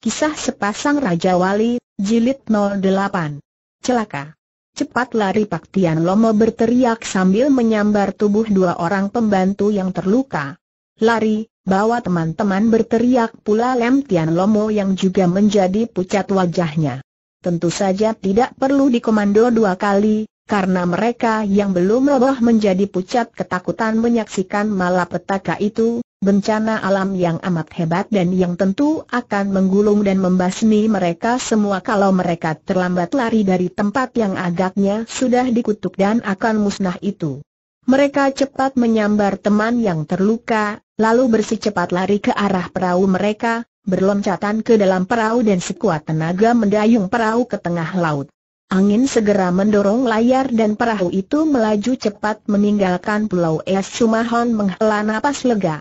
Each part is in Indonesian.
Kisah sepasang Raja Wali, Jilid 08. Celaka. Cepat lari Pak Tian Lomo berteriak sambil menyambar tubuh dua orang pembantu yang terluka. Lari, bawa teman-teman berteriak pula Lem Tian Lomo yang juga menjadi pucat wajahnya. Tentu saja tidak perlu dikomando dua kali, karena mereka yang belum roboh menjadi pucat ketakutan menyaksikan malapetaka itu, bencana alam yang amat hebat dan yang tentu akan menggulung dan membasmi mereka semua kalau mereka terlambat lari dari tempat yang agaknya sudah dikutuk dan akan musnah itu. Mereka cepat menyambar teman yang terluka, lalu bersecepat lari ke arah perahu mereka, berloncatan ke dalam perahu dan sekuat tenaga mendayung perahu ke tengah laut. Angin segera mendorong layar dan perahu itu melaju cepat meninggalkan pulau Es Sumahon menghela napas lega.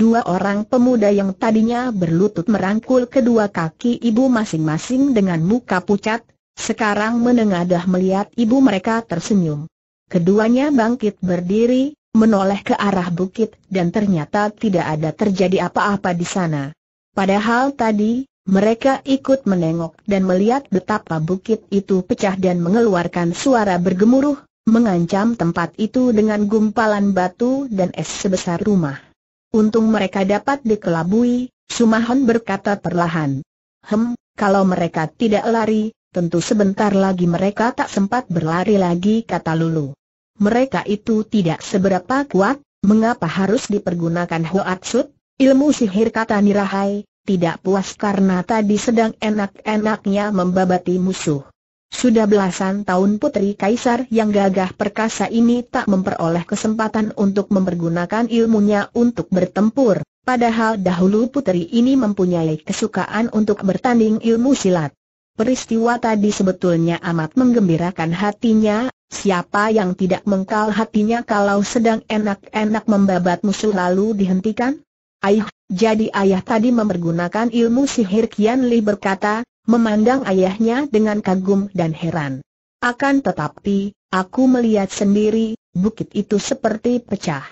Dua orang pemuda yang tadinya berlutut merangkul kedua kaki ibu masing-masing dengan muka pucat, sekarang menengadah melihat ibu mereka tersenyum. Keduanya bangkit berdiri, menoleh ke arah bukit dan ternyata tidak ada terjadi apa-apa di sana. Padahal tadi, mereka ikut menengok dan melihat betapa bukit itu pecah dan mengeluarkan suara bergemuruh, mengancam tempat itu dengan gumpalan batu dan es sebesar rumah. Untung mereka dapat dikelabui, Sumahon berkata perlahan. Hem, kalau mereka tidak lari, tentu sebentar lagi mereka tak sempat berlari lagi kata Lulu. Mereka itu tidak seberapa kuat, mengapa harus dipergunakan Hoatsut, ilmu sihir kata Nirahai, tidak puas karena tadi sedang enak-enaknya membabati musuh. Sudah belasan tahun putri kaisar yang gagah perkasa ini tak memperoleh kesempatan untuk mempergunakan ilmunya untuk bertempur, padahal dahulu putri ini mempunyai kesukaan untuk bertanding ilmu silat. Peristiwa tadi sebetulnya amat menggembirakan hatinya, siapa yang tidak mengkal hatinya kalau sedang enak-enak membabat musuh lalu dihentikan? Ayuh, jadi ayah tadi mempergunakan ilmu sihir Kian Li berkata, memandang ayahnya dengan kagum dan heran. Akan tetapi, aku melihat sendiri, bukit itu seperti pecah.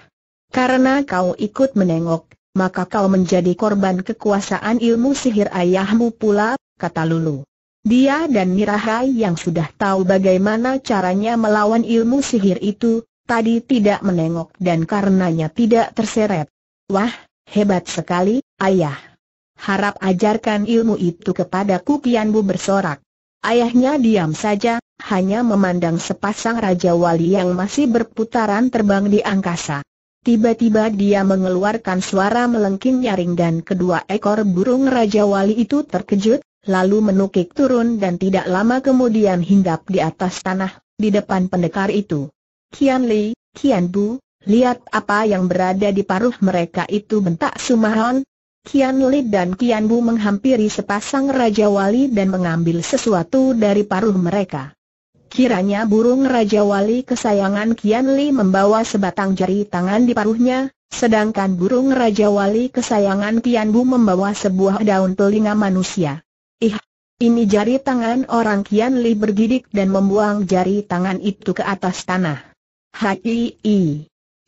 Karena kau ikut menengok, maka kau menjadi korban kekuasaan ilmu sihir ayahmu pula, kata Lulu. Dia dan Mirahai yang sudah tahu bagaimana caranya melawan ilmu sihir itu, tadi tidak menengok dan karenanya tidak terseret. Wah, hebat sekali, ayah harap ajarkan ilmu itu kepada kepadaku Bu bersorak. Ayahnya diam saja, hanya memandang sepasang Raja Wali yang masih berputaran terbang di angkasa. Tiba-tiba dia mengeluarkan suara melengking nyaring dan kedua ekor burung Raja Wali itu terkejut, lalu menukik turun dan tidak lama kemudian hinggap di atas tanah, di depan pendekar itu. Kian Li, Kian Bu, lihat apa yang berada di paruh mereka itu bentak Sumahon, Kian Li dan Kian Bu menghampiri sepasang Raja Wali dan mengambil sesuatu dari paruh mereka. Kiranya burung Raja Wali kesayangan Kian Li membawa sebatang jari tangan di paruhnya, sedangkan burung Raja Wali kesayangan Kian Bu membawa sebuah daun telinga manusia. Ih, ini jari tangan orang Kian Li bergidik dan membuang jari tangan itu ke atas tanah. Hai,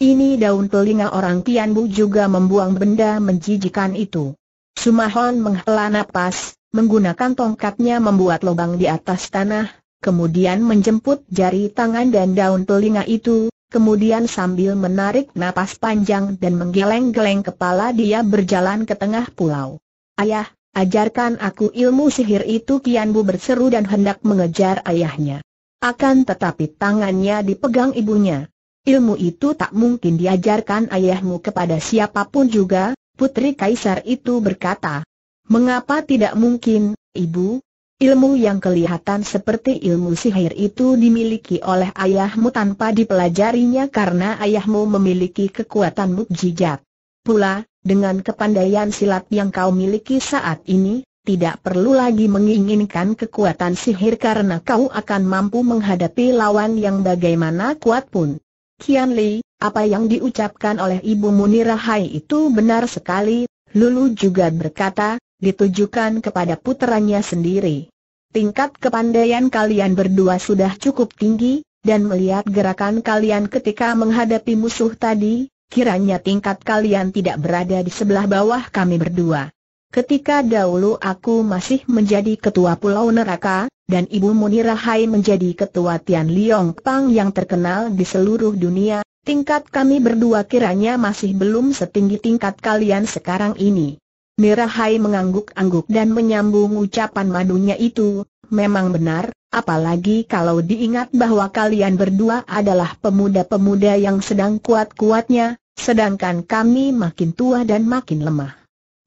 ini daun telinga orang Tianbu juga membuang benda menjijikan itu. Sumahon menghela napas, menggunakan tongkatnya membuat lubang di atas tanah, kemudian menjemput jari tangan dan daun telinga itu, kemudian sambil menarik napas panjang dan menggeleng-geleng kepala dia berjalan ke tengah pulau. Ayah, ajarkan aku ilmu sihir itu Kianbu berseru dan hendak mengejar ayahnya. Akan tetapi tangannya dipegang ibunya. Ilmu itu tak mungkin diajarkan ayahmu kepada siapapun juga, Putri Kaisar itu berkata. Mengapa tidak mungkin, Ibu? Ilmu yang kelihatan seperti ilmu sihir itu dimiliki oleh ayahmu tanpa dipelajarinya karena ayahmu memiliki kekuatan mukjizat. Pula, dengan kepandaian silat yang kau miliki saat ini, tidak perlu lagi menginginkan kekuatan sihir karena kau akan mampu menghadapi lawan yang bagaimana kuat pun. Kian Li, apa yang diucapkan oleh Ibu Munirahai itu benar sekali, Lulu juga berkata, ditujukan kepada putranya sendiri. Tingkat kepandaian kalian berdua sudah cukup tinggi, dan melihat gerakan kalian ketika menghadapi musuh tadi, kiranya tingkat kalian tidak berada di sebelah bawah kami berdua. Ketika dahulu aku masih menjadi ketua pulau neraka, dan Ibu Munira Hai menjadi ketua Tian Liong Pang yang terkenal di seluruh dunia, tingkat kami berdua kiranya masih belum setinggi tingkat kalian sekarang ini. Hai mengangguk-angguk dan menyambung ucapan madunya itu, memang benar, apalagi kalau diingat bahwa kalian berdua adalah pemuda-pemuda yang sedang kuat-kuatnya, sedangkan kami makin tua dan makin lemah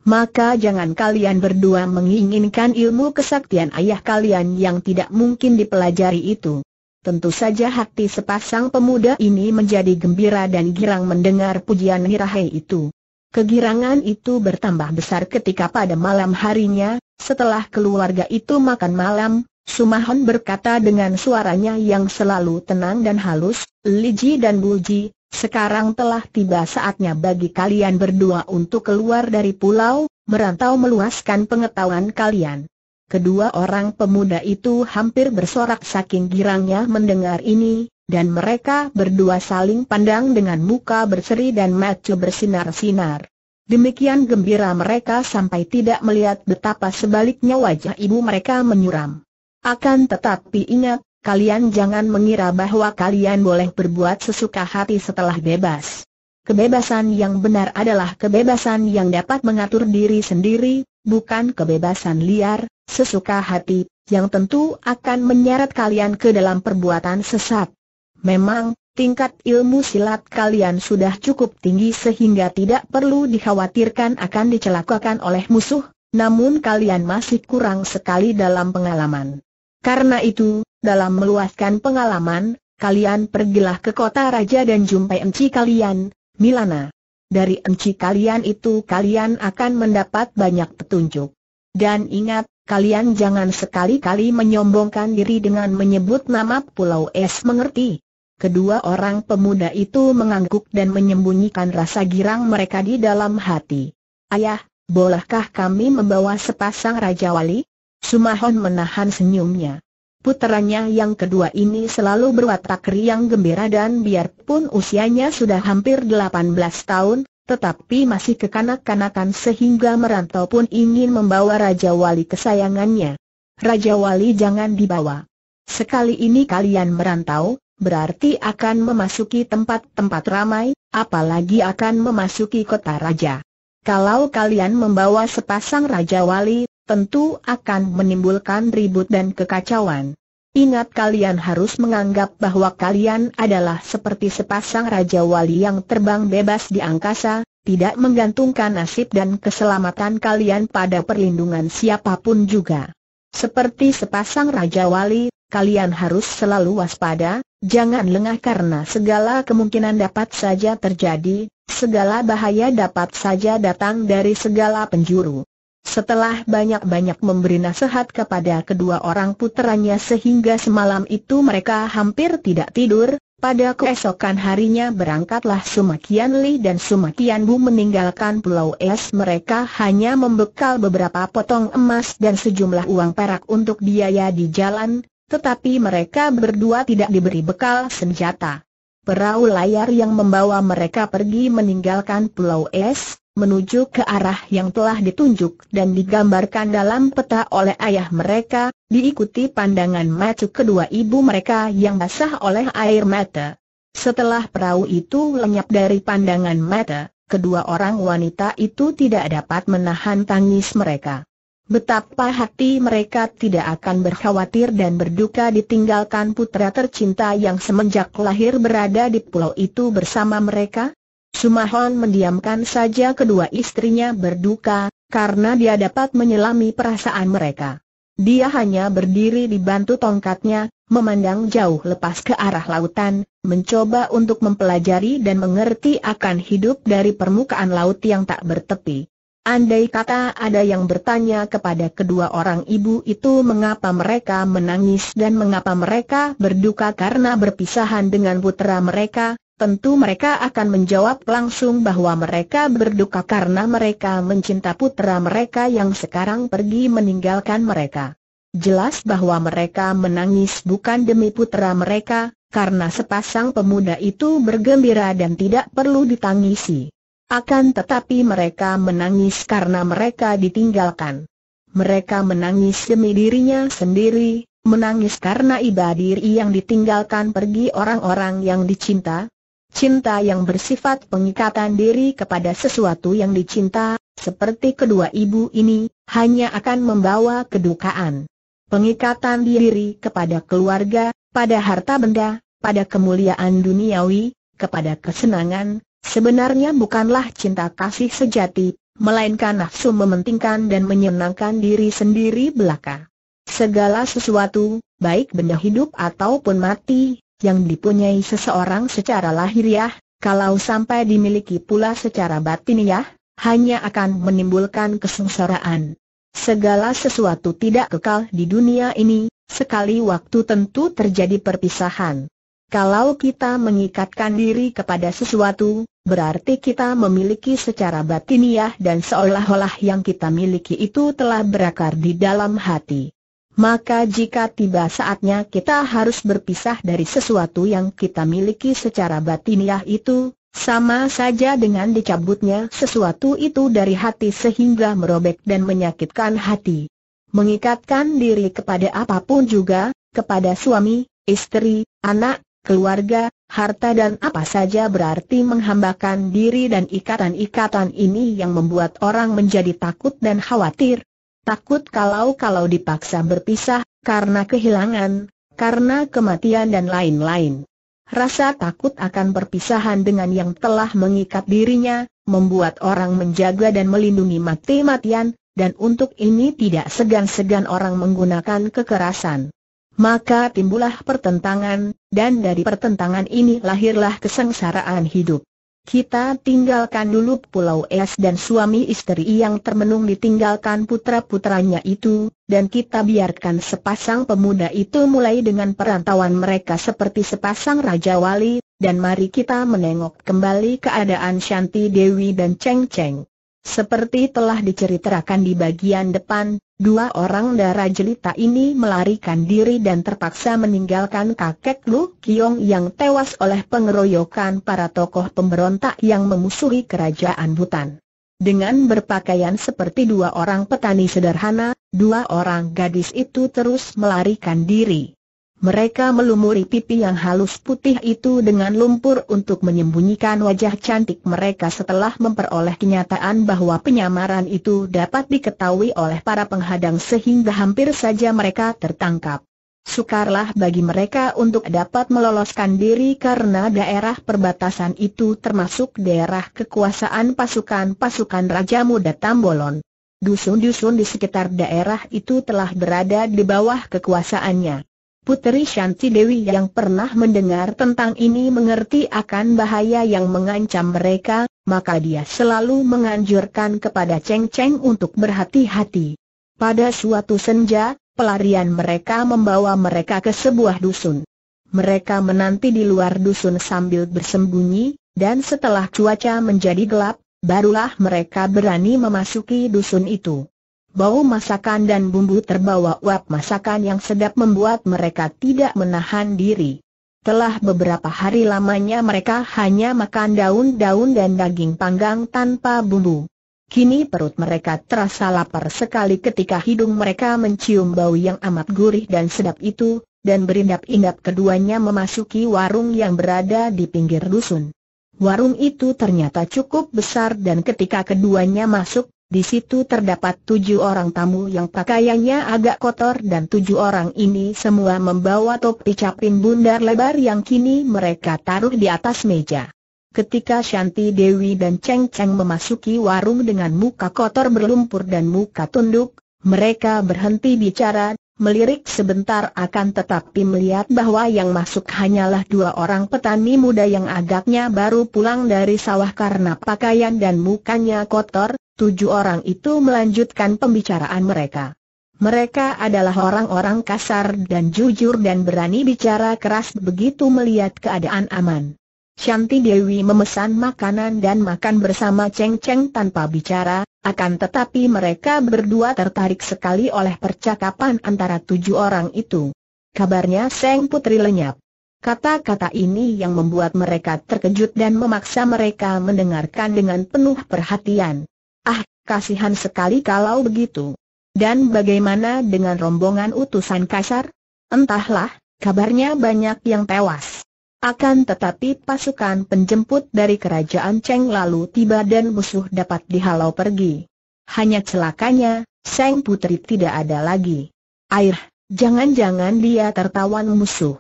maka jangan kalian berdua menginginkan ilmu kesaktian ayah kalian yang tidak mungkin dipelajari itu. Tentu saja hati sepasang pemuda ini menjadi gembira dan girang mendengar pujian Nirahe itu. Kegirangan itu bertambah besar ketika pada malam harinya, setelah keluarga itu makan malam, Sumahon berkata dengan suaranya yang selalu tenang dan halus, Liji dan Buji, sekarang telah tiba saatnya bagi kalian berdua untuk keluar dari pulau, merantau meluaskan pengetahuan kalian. Kedua orang pemuda itu hampir bersorak saking girangnya mendengar ini, dan mereka berdua saling pandang dengan muka berseri dan mata bersinar-sinar. Demikian gembira mereka sampai tidak melihat betapa sebaliknya wajah ibu mereka menyuram. Akan tetapi ingat, Kalian jangan mengira bahwa kalian boleh berbuat sesuka hati setelah bebas. Kebebasan yang benar adalah kebebasan yang dapat mengatur diri sendiri, bukan kebebasan liar, sesuka hati, yang tentu akan menyeret kalian ke dalam perbuatan sesat. Memang, tingkat ilmu silat kalian sudah cukup tinggi sehingga tidak perlu dikhawatirkan akan dicelakakan oleh musuh, namun kalian masih kurang sekali dalam pengalaman. Karena itu, dalam meluaskan pengalaman, kalian pergilah ke kota raja dan jumpai enci kalian, Milana. Dari enci kalian itu kalian akan mendapat banyak petunjuk. Dan ingat, kalian jangan sekali-kali menyombongkan diri dengan menyebut nama Pulau Es mengerti. Kedua orang pemuda itu mengangguk dan menyembunyikan rasa girang mereka di dalam hati. Ayah, bolehkah kami membawa sepasang Raja Wali? Sumahon menahan senyumnya. Puteranya yang kedua ini selalu berwatak riang gembira dan biarpun usianya sudah hampir 18 tahun, tetapi masih kekanak-kanakan sehingga merantau pun ingin membawa Raja Wali kesayangannya. Raja Wali jangan dibawa. Sekali ini kalian merantau, berarti akan memasuki tempat-tempat ramai, apalagi akan memasuki kota raja. Kalau kalian membawa sepasang Raja Wali, tentu akan menimbulkan ribut dan kekacauan. Ingat kalian harus menganggap bahwa kalian adalah seperti sepasang Raja Wali yang terbang bebas di angkasa, tidak menggantungkan nasib dan keselamatan kalian pada perlindungan siapapun juga. Seperti sepasang Raja Wali, kalian harus selalu waspada, jangan lengah karena segala kemungkinan dapat saja terjadi, segala bahaya dapat saja datang dari segala penjuru. Setelah banyak-banyak memberi nasihat kepada kedua orang puteranya sehingga semalam itu mereka hampir tidak tidur, pada keesokan harinya berangkatlah Sumakian Li dan Sumakian Bu meninggalkan Pulau Es mereka hanya membekal beberapa potong emas dan sejumlah uang perak untuk biaya di jalan, tetapi mereka berdua tidak diberi bekal senjata. Perahu layar yang membawa mereka pergi meninggalkan Pulau Es, menuju ke arah yang telah ditunjuk dan digambarkan dalam peta oleh ayah mereka, diikuti pandangan macu kedua ibu mereka yang basah oleh air mata. Setelah perahu itu lenyap dari pandangan mata, kedua orang wanita itu tidak dapat menahan tangis mereka. Betapa hati mereka tidak akan berkhawatir dan berduka ditinggalkan putra tercinta yang semenjak lahir berada di pulau itu bersama mereka? Sumahon mendiamkan saja kedua istrinya berduka, karena dia dapat menyelami perasaan mereka. Dia hanya berdiri dibantu tongkatnya, memandang jauh lepas ke arah lautan, mencoba untuk mempelajari dan mengerti akan hidup dari permukaan laut yang tak bertepi. Andai kata ada yang bertanya kepada kedua orang ibu itu mengapa mereka menangis dan mengapa mereka berduka karena berpisahan dengan putera mereka, tentu mereka akan menjawab langsung bahwa mereka berduka karena mereka mencinta putera mereka yang sekarang pergi meninggalkan mereka. Jelas bahwa mereka menangis bukan demi putera mereka, karena sepasang pemuda itu bergembira dan tidak perlu ditangisi. Akan tetapi mereka menangis karena mereka ditinggalkan. Mereka menangis demi dirinya sendiri, menangis karena iba yang ditinggalkan pergi orang-orang yang dicinta, Cinta yang bersifat pengikatan diri kepada sesuatu yang dicinta, seperti kedua ibu ini, hanya akan membawa kedukaan. Pengikatan diri kepada keluarga, pada harta benda, pada kemuliaan duniawi, kepada kesenangan, Sebenarnya bukanlah cinta kasih sejati, melainkan nafsu mementingkan dan menyenangkan diri sendiri belaka. Segala sesuatu, baik benda hidup ataupun mati, yang dipunyai seseorang secara lahiriah, kalau sampai dimiliki pula secara batiniah, hanya akan menimbulkan kesengsaraan. Segala sesuatu tidak kekal di dunia ini, sekali waktu tentu terjadi perpisahan. Kalau kita mengikatkan diri kepada sesuatu, berarti kita memiliki secara batiniah dan seolah-olah yang kita miliki itu telah berakar di dalam hati. Maka jika tiba saatnya kita harus berpisah dari sesuatu yang kita miliki secara batiniah itu, sama saja dengan dicabutnya sesuatu itu dari hati sehingga merobek dan menyakitkan hati. Mengikatkan diri kepada apapun juga, kepada suami, istri, anak, keluarga, harta dan apa saja berarti menghambakan diri dan ikatan-ikatan ini yang membuat orang menjadi takut dan khawatir. Takut kalau-kalau dipaksa berpisah, karena kehilangan, karena kematian dan lain-lain. Rasa takut akan perpisahan dengan yang telah mengikat dirinya, membuat orang menjaga dan melindungi mati-matian, dan untuk ini tidak segan-segan orang menggunakan kekerasan maka timbullah pertentangan, dan dari pertentangan ini lahirlah kesengsaraan hidup. Kita tinggalkan dulu Pulau Es dan suami istri yang termenung ditinggalkan putra-putranya itu, dan kita biarkan sepasang pemuda itu mulai dengan perantauan mereka seperti sepasang Raja Wali, dan mari kita menengok kembali keadaan Shanti Dewi dan Cheng Cheng. Seperti telah diceritakan di bagian depan, dua orang darah jelita ini melarikan diri dan terpaksa meninggalkan kakek Lu Kiong yang tewas oleh pengeroyokan para tokoh pemberontak yang memusuhi kerajaan Butan. Dengan berpakaian seperti dua orang petani sederhana, dua orang gadis itu terus melarikan diri. Mereka melumuri pipi yang halus putih itu dengan lumpur untuk menyembunyikan wajah cantik mereka setelah memperoleh kenyataan bahwa penyamaran itu dapat diketahui oleh para penghadang sehingga hampir saja mereka tertangkap. Sukarlah bagi mereka untuk dapat meloloskan diri karena daerah perbatasan itu termasuk daerah kekuasaan pasukan-pasukan Raja Muda Tambolon. Dusun-dusun di sekitar daerah itu telah berada di bawah kekuasaannya. Putri Shanti Dewi yang pernah mendengar tentang ini mengerti akan bahaya yang mengancam mereka, maka dia selalu menganjurkan kepada Cheng Cheng untuk berhati-hati. Pada suatu senja, pelarian mereka membawa mereka ke sebuah dusun. Mereka menanti di luar dusun sambil bersembunyi, dan setelah cuaca menjadi gelap, barulah mereka berani memasuki dusun itu. Bau masakan dan bumbu terbawa uap masakan yang sedap membuat mereka tidak menahan diri. Telah beberapa hari lamanya mereka hanya makan daun-daun dan daging panggang tanpa bumbu. Kini perut mereka terasa lapar sekali ketika hidung mereka mencium bau yang amat gurih dan sedap itu, dan berindap-indap keduanya memasuki warung yang berada di pinggir dusun. Warung itu ternyata cukup besar dan ketika keduanya masuk, di situ terdapat tujuh orang tamu yang pakaiannya agak kotor dan tujuh orang ini semua membawa topi caping bundar lebar yang kini mereka taruh di atas meja. Ketika Shanti Dewi dan Cheng Cheng memasuki warung dengan muka kotor berlumpur dan muka tunduk, mereka berhenti bicara, melirik sebentar akan tetapi melihat bahwa yang masuk hanyalah dua orang petani muda yang agaknya baru pulang dari sawah karena pakaian dan mukanya kotor, Tujuh orang itu melanjutkan pembicaraan mereka. Mereka adalah orang-orang kasar dan jujur dan berani bicara keras begitu melihat keadaan aman. Shanti Dewi memesan makanan dan makan bersama Cheng Cheng tanpa bicara, akan tetapi mereka berdua tertarik sekali oleh percakapan antara tujuh orang itu. Kabarnya Seng Putri lenyap. Kata-kata ini yang membuat mereka terkejut dan memaksa mereka mendengarkan dengan penuh perhatian. Ah, kasihan sekali kalau begitu. Dan bagaimana dengan rombongan utusan kasar? Entahlah, kabarnya banyak yang tewas. Akan tetapi pasukan penjemput dari kerajaan Cheng lalu tiba dan musuh dapat dihalau pergi. Hanya celakanya, Seng Putri tidak ada lagi. Air, jangan-jangan dia tertawan musuh.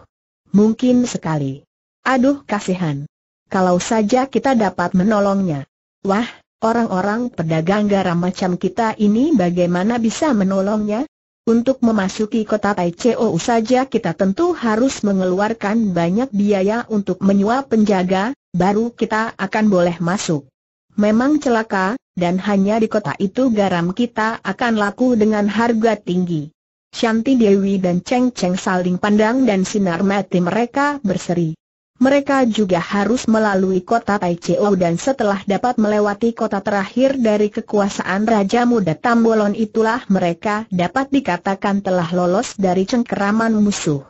Mungkin sekali. Aduh kasihan. Kalau saja kita dapat menolongnya. Wah, Orang-orang pedagang garam macam kita ini bagaimana bisa menolongnya? Untuk memasuki kota Taichou saja kita tentu harus mengeluarkan banyak biaya untuk menyua penjaga, baru kita akan boleh masuk. Memang celaka, dan hanya di kota itu garam kita akan laku dengan harga tinggi. Shanti Dewi dan Cheng Cheng saling pandang dan sinar mati mereka berseri mereka juga harus melalui kota Taicheo dan setelah dapat melewati kota terakhir dari kekuasaan Raja Muda Tambolon itulah mereka dapat dikatakan telah lolos dari cengkeraman musuh.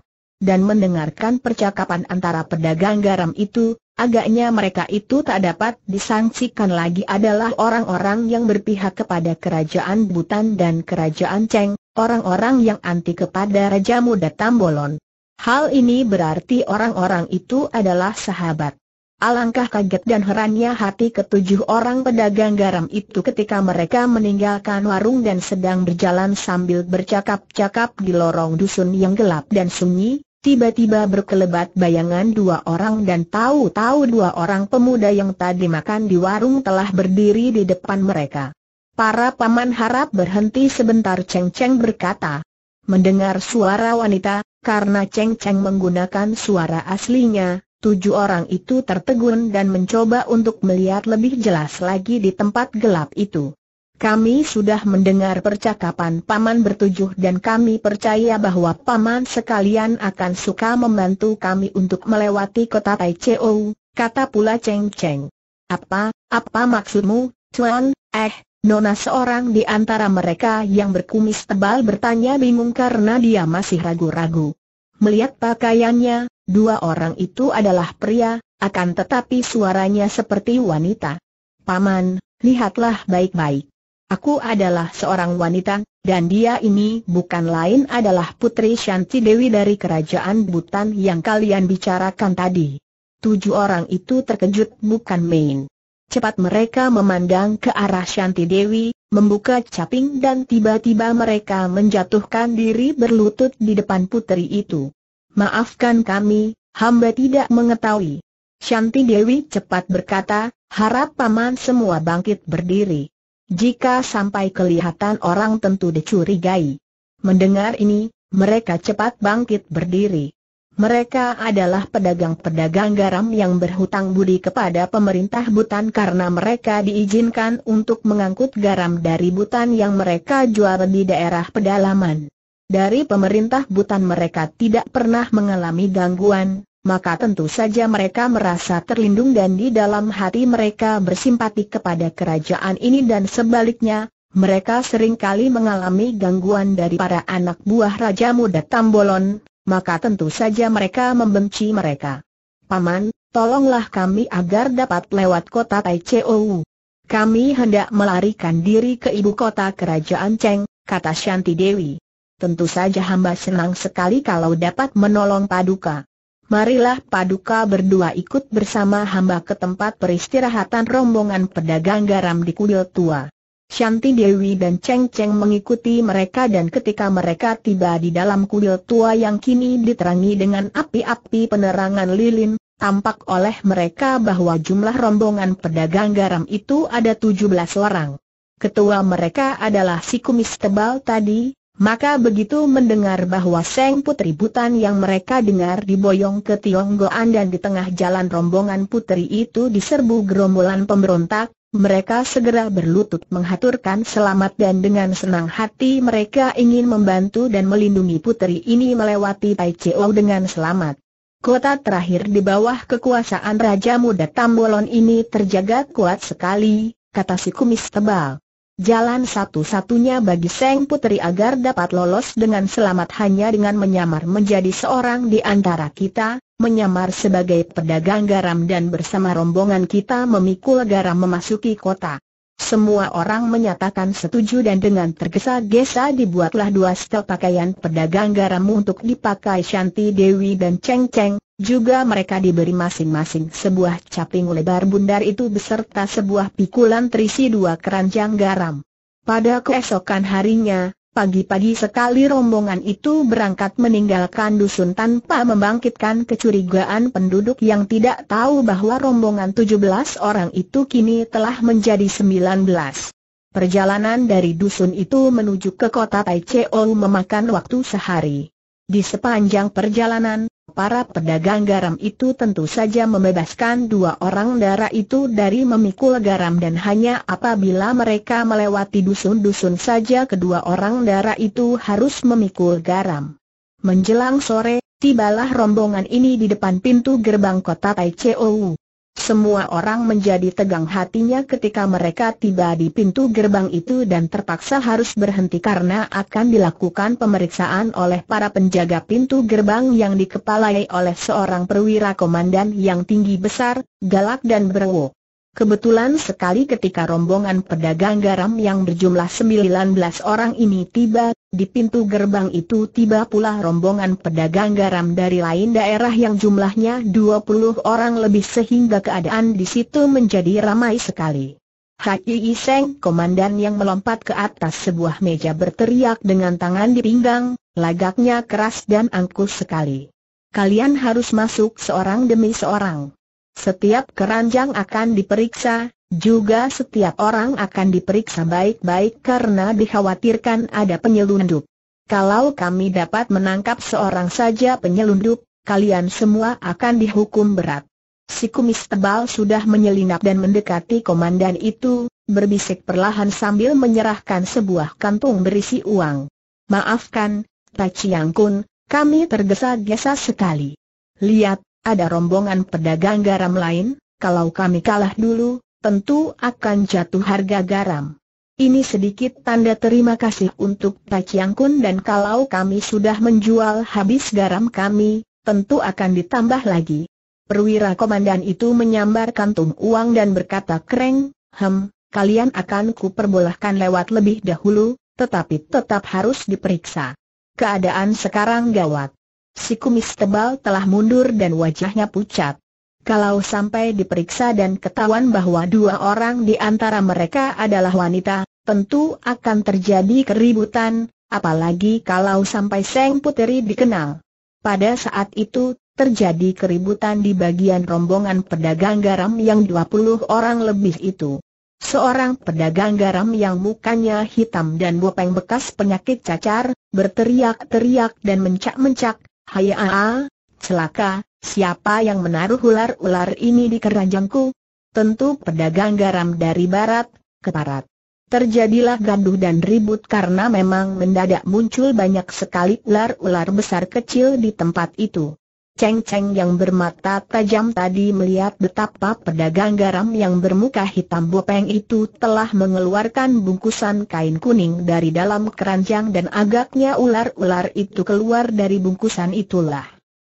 Dan mendengarkan percakapan antara pedagang garam itu, agaknya mereka itu tak dapat disangsikan lagi adalah orang-orang yang berpihak kepada kerajaan Butan dan kerajaan Cheng, orang-orang yang anti kepada Raja Muda Tambolon. Hal ini berarti orang-orang itu adalah sahabat. Alangkah kaget dan herannya hati ketujuh orang pedagang garam itu ketika mereka meninggalkan warung dan sedang berjalan sambil bercakap-cakap di lorong dusun yang gelap dan sunyi, tiba-tiba berkelebat bayangan dua orang dan tahu-tahu dua orang pemuda yang tadi makan di warung telah berdiri di depan mereka. Para paman harap berhenti sebentar Cheng Cheng berkata. Mendengar suara wanita, karena Cheng Cheng menggunakan suara aslinya, tujuh orang itu tertegun dan mencoba untuk melihat lebih jelas lagi di tempat gelap itu. Kami sudah mendengar percakapan Paman bertujuh dan kami percaya bahwa Paman sekalian akan suka membantu kami untuk melewati kota Taichou, kata pula Cheng Cheng. Apa, apa maksudmu, Chuan, eh, Nona seorang di antara mereka yang berkumis tebal bertanya bingung karena dia masih ragu-ragu. Melihat pakaiannya, dua orang itu adalah pria, akan tetapi suaranya seperti wanita. Paman, lihatlah baik-baik. Aku adalah seorang wanita, dan dia ini bukan lain adalah Putri Shanti Dewi dari Kerajaan Butan yang kalian bicarakan tadi. Tujuh orang itu terkejut bukan main. Cepat mereka memandang ke arah Shanti Dewi, membuka caping dan tiba-tiba mereka menjatuhkan diri berlutut di depan putri itu. Maafkan kami, hamba tidak mengetahui. Shanti Dewi cepat berkata, harap paman semua bangkit berdiri. Jika sampai kelihatan orang tentu dicurigai. Mendengar ini, mereka cepat bangkit berdiri. Mereka adalah pedagang-pedagang garam yang berhutang budi kepada pemerintah Butan karena mereka diizinkan untuk mengangkut garam dari Butan yang mereka jual di daerah pedalaman. Dari pemerintah Butan mereka tidak pernah mengalami gangguan, maka tentu saja mereka merasa terlindung dan di dalam hati mereka bersimpati kepada kerajaan ini dan sebaliknya, mereka seringkali mengalami gangguan dari para anak buah Raja Muda Tambolon, maka tentu saja mereka membenci mereka. Paman, tolonglah kami agar dapat lewat kota Tai Taichou. Kami hendak melarikan diri ke ibu kota kerajaan Cheng, kata Shanti Dewi. Tentu saja hamba senang sekali kalau dapat menolong Paduka. Marilah Paduka berdua ikut bersama hamba ke tempat peristirahatan rombongan pedagang garam di kuil tua. Shanti Dewi dan Cheng Cheng mengikuti mereka dan ketika mereka tiba di dalam kuil tua yang kini diterangi dengan api-api penerangan lilin, tampak oleh mereka bahwa jumlah rombongan pedagang garam itu ada 17 orang. Ketua mereka adalah si kumis tebal tadi, maka begitu mendengar bahwa Seng Putri Butan yang mereka dengar diboyong ke Tionggoan dan di tengah jalan rombongan putri itu diserbu gerombolan pemberontak, mereka segera berlutut menghaturkan selamat dan dengan senang hati mereka ingin membantu dan melindungi putri ini melewati Tai Chiu dengan selamat. Kota terakhir di bawah kekuasaan Raja Muda Tambolon ini terjaga kuat sekali, kata si kumis tebal. Jalan satu-satunya bagi Seng Putri agar dapat lolos dengan selamat hanya dengan menyamar menjadi seorang di antara kita, menyamar sebagai pedagang garam dan bersama rombongan kita memikul garam memasuki kota. Semua orang menyatakan setuju dan dengan tergesa-gesa dibuatlah dua setel pakaian pedagang garam untuk dipakai Shanti Dewi dan Cheng Cheng, juga mereka diberi masing-masing sebuah caping lebar bundar itu beserta sebuah pikulan terisi dua keranjang garam. Pada keesokan harinya, Pagi-pagi sekali rombongan itu berangkat meninggalkan dusun tanpa membangkitkan kecurigaan penduduk yang tidak tahu bahwa rombongan 17 orang itu kini telah menjadi 19. Perjalanan dari dusun itu menuju ke kota Taichung memakan waktu sehari. Di sepanjang perjalanan, para pedagang garam itu tentu saja membebaskan dua orang darah itu dari memikul garam dan hanya apabila mereka melewati dusun-dusun saja kedua orang darah itu harus memikul garam. Menjelang sore, tibalah rombongan ini di depan pintu gerbang kota Taichou. Semua orang menjadi tegang hatinya ketika mereka tiba di pintu gerbang itu dan terpaksa harus berhenti karena akan dilakukan pemeriksaan oleh para penjaga pintu gerbang yang dikepalai oleh seorang perwira komandan yang tinggi besar, galak dan berwok. Kebetulan sekali ketika rombongan pedagang garam yang berjumlah 19 orang ini tiba, di pintu gerbang itu tiba pula rombongan pedagang garam dari lain daerah yang jumlahnya 20 orang lebih sehingga keadaan di situ menjadi ramai sekali. Hai Iseng, komandan yang melompat ke atas sebuah meja berteriak dengan tangan di pinggang, lagaknya keras dan angkuh sekali. Kalian harus masuk seorang demi seorang. Setiap keranjang akan diperiksa, juga setiap orang akan diperiksa baik-baik karena dikhawatirkan ada penyelundup. Kalau kami dapat menangkap seorang saja penyelundup, kalian semua akan dihukum berat. Si kumis tebal sudah menyelinap dan mendekati komandan itu, berbisik perlahan sambil menyerahkan sebuah kantung berisi uang. Maafkan, Tachiang Kun, kami tergesa-gesa sekali. Lihat, ada rombongan pedagang garam lain, kalau kami kalah dulu, tentu akan jatuh harga garam. Ini sedikit tanda terima kasih untuk Pak Chiang Kun dan kalau kami sudah menjual habis garam kami, tentu akan ditambah lagi. Perwira komandan itu menyambar kantung uang dan berkata kereng, hem, kalian akan kuperbolehkan lewat lebih dahulu, tetapi tetap harus diperiksa. Keadaan sekarang gawat. Si kumis tebal telah mundur dan wajahnya pucat. Kalau sampai diperiksa dan ketahuan bahwa dua orang di antara mereka adalah wanita, tentu akan terjadi keributan, apalagi kalau sampai Seng Puteri dikenal. Pada saat itu, terjadi keributan di bagian rombongan pedagang garam yang 20 orang lebih itu. Seorang pedagang garam yang mukanya hitam dan bopeng bekas penyakit cacar, berteriak-teriak dan mencak-mencak, Hayaa, celaka, siapa yang menaruh ular-ular ini di keranjangku? Tentu pedagang garam dari barat, ke barat. Terjadilah gaduh dan ribut karena memang mendadak muncul banyak sekali ular-ular besar kecil di tempat itu. Ceng Ceng yang bermata tajam tadi melihat betapa pedagang garam yang bermuka hitam bopeng itu telah mengeluarkan bungkusan kain kuning dari dalam keranjang dan agaknya ular-ular itu keluar dari bungkusan itulah.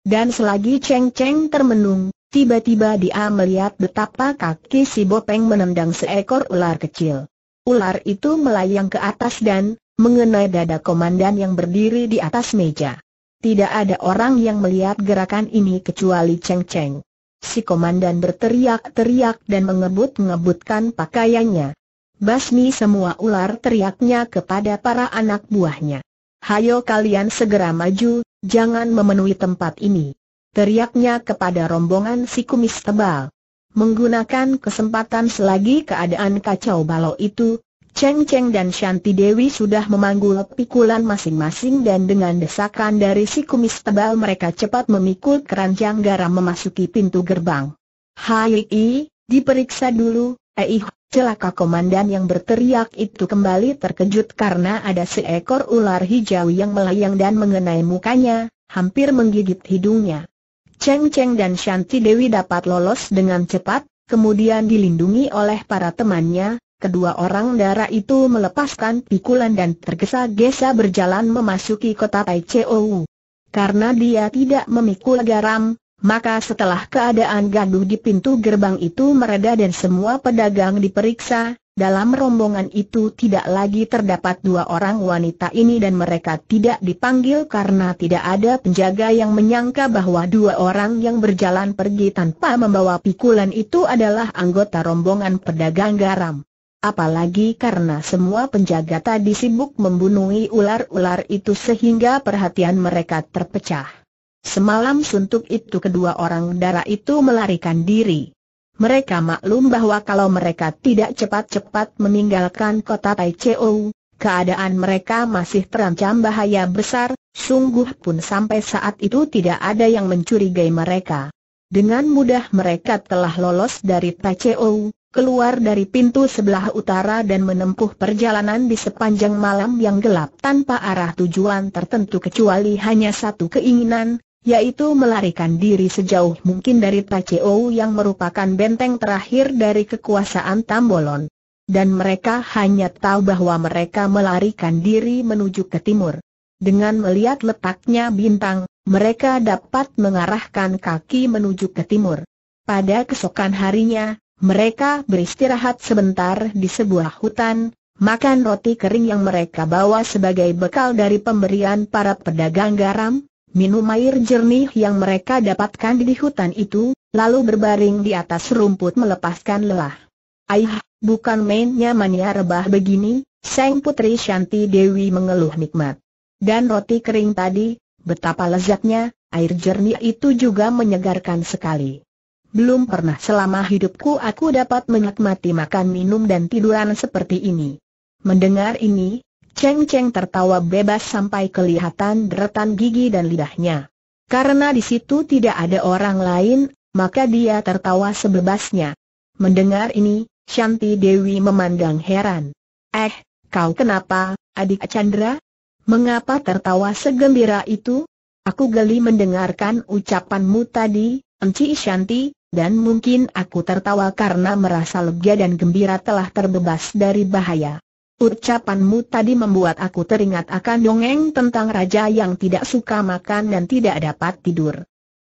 Dan selagi Ceng Ceng termenung, tiba-tiba dia melihat betapa kaki si bopeng menendang seekor ular kecil. Ular itu melayang ke atas dan mengenai dada komandan yang berdiri di atas meja. Tidak ada orang yang melihat gerakan ini kecuali Cheng Cheng. Si komandan berteriak-teriak dan mengebut-ngebutkan pakaiannya. Basmi semua ular teriaknya kepada para anak buahnya. Hayo kalian segera maju, jangan memenuhi tempat ini. Teriaknya kepada rombongan si kumis tebal. Menggunakan kesempatan selagi keadaan kacau balau itu, Cheng Cheng dan Shanti Dewi sudah memanggul pikulan masing-masing dan dengan desakan dari si kumis tebal mereka cepat memikul keranjang garam memasuki pintu gerbang. Hai, diperiksa dulu, eh celaka komandan yang berteriak itu kembali terkejut karena ada seekor ular hijau yang melayang dan mengenai mukanya, hampir menggigit hidungnya. Cheng Cheng dan Shanti Dewi dapat lolos dengan cepat, kemudian dilindungi oleh para temannya, Kedua orang darah itu melepaskan pikulan dan tergesa-gesa berjalan memasuki kota Taichou. Karena dia tidak memikul garam, maka setelah keadaan gaduh di pintu gerbang itu mereda dan semua pedagang diperiksa, dalam rombongan itu tidak lagi terdapat dua orang wanita ini dan mereka tidak dipanggil karena tidak ada penjaga yang menyangka bahwa dua orang yang berjalan pergi tanpa membawa pikulan itu adalah anggota rombongan pedagang garam. Apalagi karena semua penjaga tadi sibuk membunuhi ular-ular itu sehingga perhatian mereka terpecah. Semalam suntuk itu kedua orang darah itu melarikan diri. Mereka maklum bahwa kalau mereka tidak cepat-cepat meninggalkan kota Tai keadaan mereka masih terancam bahaya besar, sungguh pun sampai saat itu tidak ada yang mencurigai mereka. Dengan mudah mereka telah lolos dari TCO, keluar dari pintu sebelah utara dan menempuh perjalanan di sepanjang malam yang gelap tanpa arah tujuan tertentu kecuali hanya satu keinginan, yaitu melarikan diri sejauh mungkin dari Paceo yang merupakan benteng terakhir dari kekuasaan Tambolon. Dan mereka hanya tahu bahwa mereka melarikan diri menuju ke timur. Dengan melihat letaknya bintang, mereka dapat mengarahkan kaki menuju ke timur. Pada kesokan harinya, mereka beristirahat sebentar di sebuah hutan, makan roti kering yang mereka bawa sebagai bekal dari pemberian para pedagang garam, minum air jernih yang mereka dapatkan di hutan itu, lalu berbaring di atas rumput melepaskan lelah. Ayah, bukan main nyamannya rebah begini, Sang Putri Shanti Dewi mengeluh nikmat. Dan roti kering tadi, betapa lezatnya, air jernih itu juga menyegarkan sekali. Belum pernah selama hidupku aku dapat menikmati makan minum dan tiduran seperti ini. Mendengar ini, Cheng Cheng tertawa bebas sampai kelihatan deretan gigi dan lidahnya. Karena di situ tidak ada orang lain, maka dia tertawa sebebasnya. Mendengar ini, Shanti Dewi memandang heran. Eh, kau kenapa, adik Chandra? Mengapa tertawa segembira itu? Aku geli mendengarkan ucapanmu tadi, Enci Shanti, dan mungkin aku tertawa karena merasa lega dan gembira telah terbebas dari bahaya. Ucapanmu tadi membuat aku teringat akan dongeng tentang raja yang tidak suka makan dan tidak dapat tidur.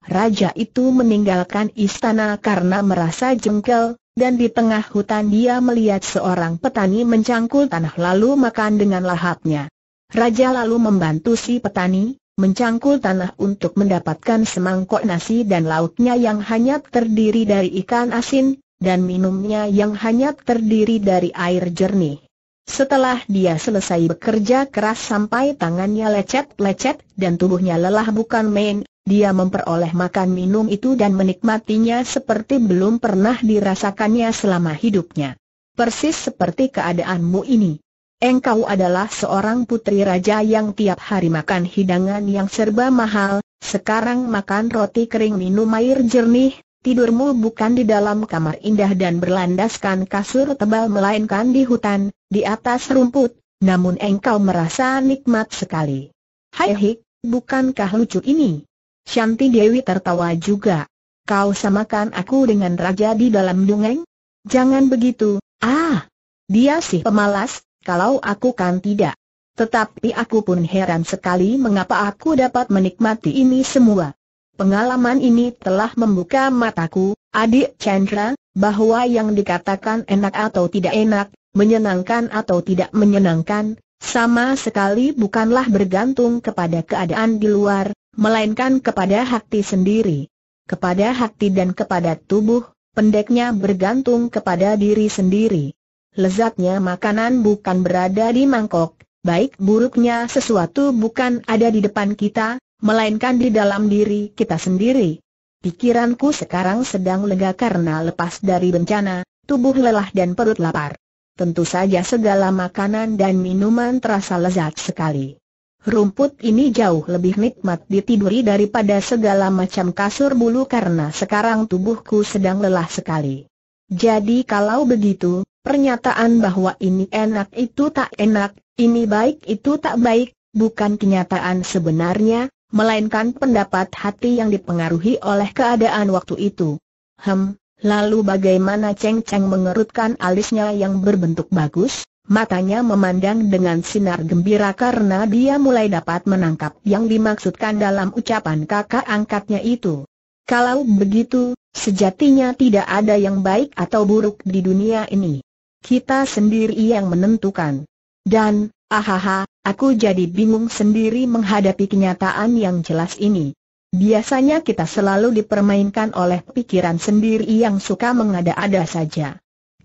Raja itu meninggalkan istana karena merasa jengkel, dan di tengah hutan dia melihat seorang petani mencangkul tanah lalu makan dengan lahapnya. Raja lalu membantu si petani, mencangkul tanah untuk mendapatkan semangkok nasi dan lautnya yang hanya terdiri dari ikan asin, dan minumnya yang hanya terdiri dari air jernih. Setelah dia selesai bekerja keras sampai tangannya lecet-lecet dan tubuhnya lelah bukan main, dia memperoleh makan minum itu dan menikmatinya seperti belum pernah dirasakannya selama hidupnya. Persis seperti keadaanmu ini. Engkau adalah seorang putri raja yang tiap hari makan hidangan yang serba mahal, sekarang makan roti kering minum air jernih, tidurmu bukan di dalam kamar indah dan berlandaskan kasur tebal melainkan di hutan, di atas rumput, namun engkau merasa nikmat sekali. Hai hik, bukankah lucu ini? Shanti Dewi tertawa juga. Kau samakan aku dengan raja di dalam dungeng? Jangan begitu, ah! Dia sih pemalas, kalau aku kan tidak. Tetapi aku pun heran sekali mengapa aku dapat menikmati ini semua. Pengalaman ini telah membuka mataku, adik Chandra, bahwa yang dikatakan enak atau tidak enak, menyenangkan atau tidak menyenangkan, sama sekali bukanlah bergantung kepada keadaan di luar, melainkan kepada hati sendiri. Kepada hati dan kepada tubuh, pendeknya bergantung kepada diri sendiri lezatnya makanan bukan berada di mangkok, baik buruknya sesuatu bukan ada di depan kita, melainkan di dalam diri kita sendiri. Pikiranku sekarang sedang lega karena lepas dari bencana, tubuh lelah dan perut lapar. Tentu saja segala makanan dan minuman terasa lezat sekali. Rumput ini jauh lebih nikmat ditiduri daripada segala macam kasur bulu karena sekarang tubuhku sedang lelah sekali. Jadi kalau begitu, Pernyataan bahwa ini enak itu tak enak, ini baik itu tak baik, bukan kenyataan sebenarnya, melainkan pendapat hati yang dipengaruhi oleh keadaan waktu itu. Hem, lalu bagaimana Cheng Cheng mengerutkan alisnya yang berbentuk bagus, matanya memandang dengan sinar gembira karena dia mulai dapat menangkap yang dimaksudkan dalam ucapan kakak angkatnya itu. Kalau begitu, sejatinya tidak ada yang baik atau buruk di dunia ini kita sendiri yang menentukan. Dan, ahaha, aku jadi bingung sendiri menghadapi kenyataan yang jelas ini. Biasanya kita selalu dipermainkan oleh pikiran sendiri yang suka mengada-ada saja.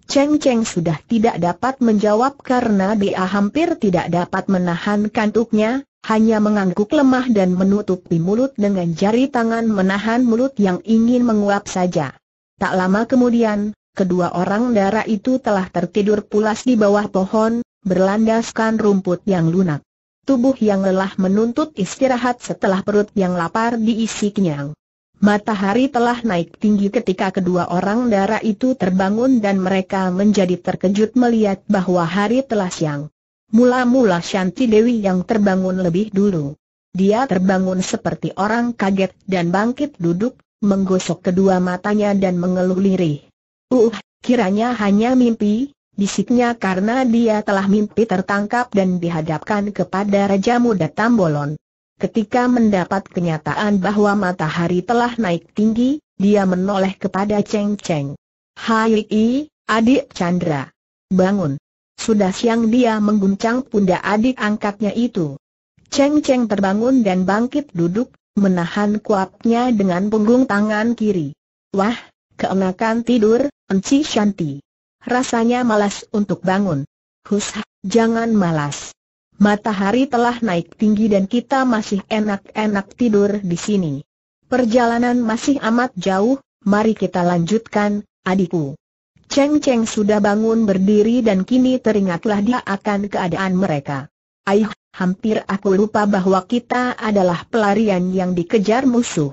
Cheng Cheng sudah tidak dapat menjawab karena dia hampir tidak dapat menahan kantuknya, hanya mengangguk lemah dan menutupi mulut dengan jari tangan menahan mulut yang ingin menguap saja. Tak lama kemudian, kedua orang darah itu telah tertidur pulas di bawah pohon, berlandaskan rumput yang lunak. Tubuh yang lelah menuntut istirahat setelah perut yang lapar diisi kenyang. Matahari telah naik tinggi ketika kedua orang darah itu terbangun dan mereka menjadi terkejut melihat bahwa hari telah siang. Mula-mula Shanti Dewi yang terbangun lebih dulu. Dia terbangun seperti orang kaget dan bangkit duduk, menggosok kedua matanya dan mengeluh lirih. Uh, kiranya hanya mimpi, bisiknya karena dia telah mimpi tertangkap dan dihadapkan kepada Raja Muda Tambolon. Ketika mendapat kenyataan bahwa matahari telah naik tinggi, dia menoleh kepada Cheng Cheng. Hai, adik Chandra. Bangun. Sudah siang dia mengguncang pundak adik angkatnya itu. Cheng Cheng terbangun dan bangkit duduk, menahan kuapnya dengan punggung tangan kiri. Wah, Keenakan tidur, Enci Shanti. Rasanya malas untuk bangun. Hus, jangan malas. Matahari telah naik tinggi dan kita masih enak-enak tidur di sini. Perjalanan masih amat jauh, mari kita lanjutkan, adikku. Cheng Cheng sudah bangun berdiri dan kini teringatlah dia akan keadaan mereka. Aih, hampir aku lupa bahwa kita adalah pelarian yang dikejar musuh.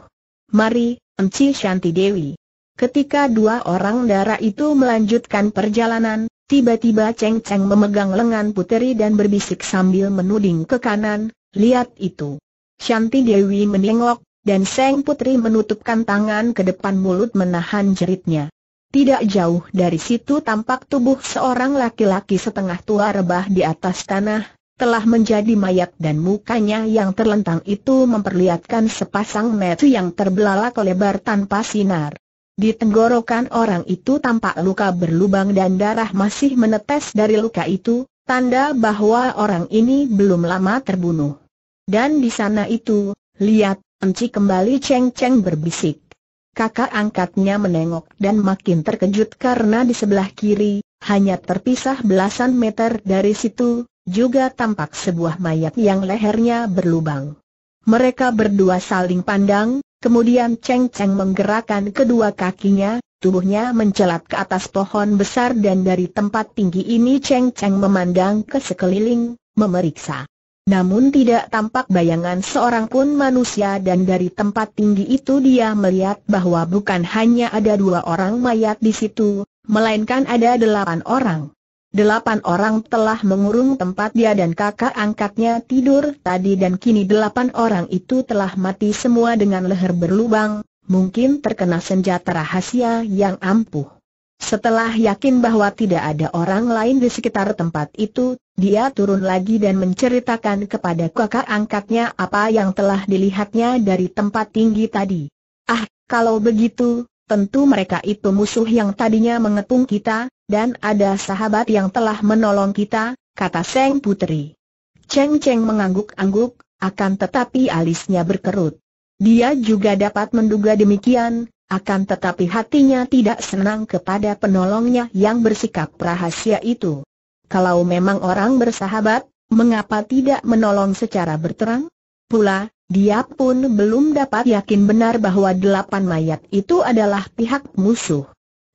Mari, Enci Shanti Dewi. Ketika dua orang dara itu melanjutkan perjalanan, tiba-tiba Cheng Cheng memegang lengan puteri dan berbisik sambil menuding ke kanan, lihat itu. Shanti Dewi menengok, dan Seng Putri menutupkan tangan ke depan mulut menahan jeritnya. Tidak jauh dari situ tampak tubuh seorang laki-laki setengah tua rebah di atas tanah, telah menjadi mayat dan mukanya yang terlentang itu memperlihatkan sepasang mata yang terbelalak lebar tanpa sinar. Di tenggorokan orang itu tampak luka berlubang dan darah masih menetes dari luka itu, tanda bahwa orang ini belum lama terbunuh. Dan di sana itu, lihat, enci kembali ceng-ceng berbisik. Kakak angkatnya menengok dan makin terkejut karena di sebelah kiri, hanya terpisah belasan meter dari situ, juga tampak sebuah mayat yang lehernya berlubang. Mereka berdua saling pandang, Kemudian Cheng Cheng menggerakkan kedua kakinya, tubuhnya mencelat ke atas pohon besar dan dari tempat tinggi ini Cheng Cheng memandang ke sekeliling, memeriksa. Namun tidak tampak bayangan seorang pun manusia dan dari tempat tinggi itu dia melihat bahwa bukan hanya ada dua orang mayat di situ, melainkan ada delapan orang. Delapan orang telah mengurung tempat dia dan kakak angkatnya tidur tadi dan kini delapan orang itu telah mati semua dengan leher berlubang, mungkin terkena senjata rahasia yang ampuh. Setelah yakin bahwa tidak ada orang lain di sekitar tempat itu, dia turun lagi dan menceritakan kepada kakak angkatnya apa yang telah dilihatnya dari tempat tinggi tadi. Ah, kalau begitu, tentu mereka itu musuh yang tadinya mengepung kita, dan ada sahabat yang telah menolong kita, kata Seng Putri. Cheng Cheng mengangguk-angguk, akan tetapi alisnya berkerut. Dia juga dapat menduga demikian, akan tetapi hatinya tidak senang kepada penolongnya yang bersikap rahasia itu. Kalau memang orang bersahabat, mengapa tidak menolong secara berterang? Pula, dia pun belum dapat yakin benar bahwa delapan mayat itu adalah pihak musuh.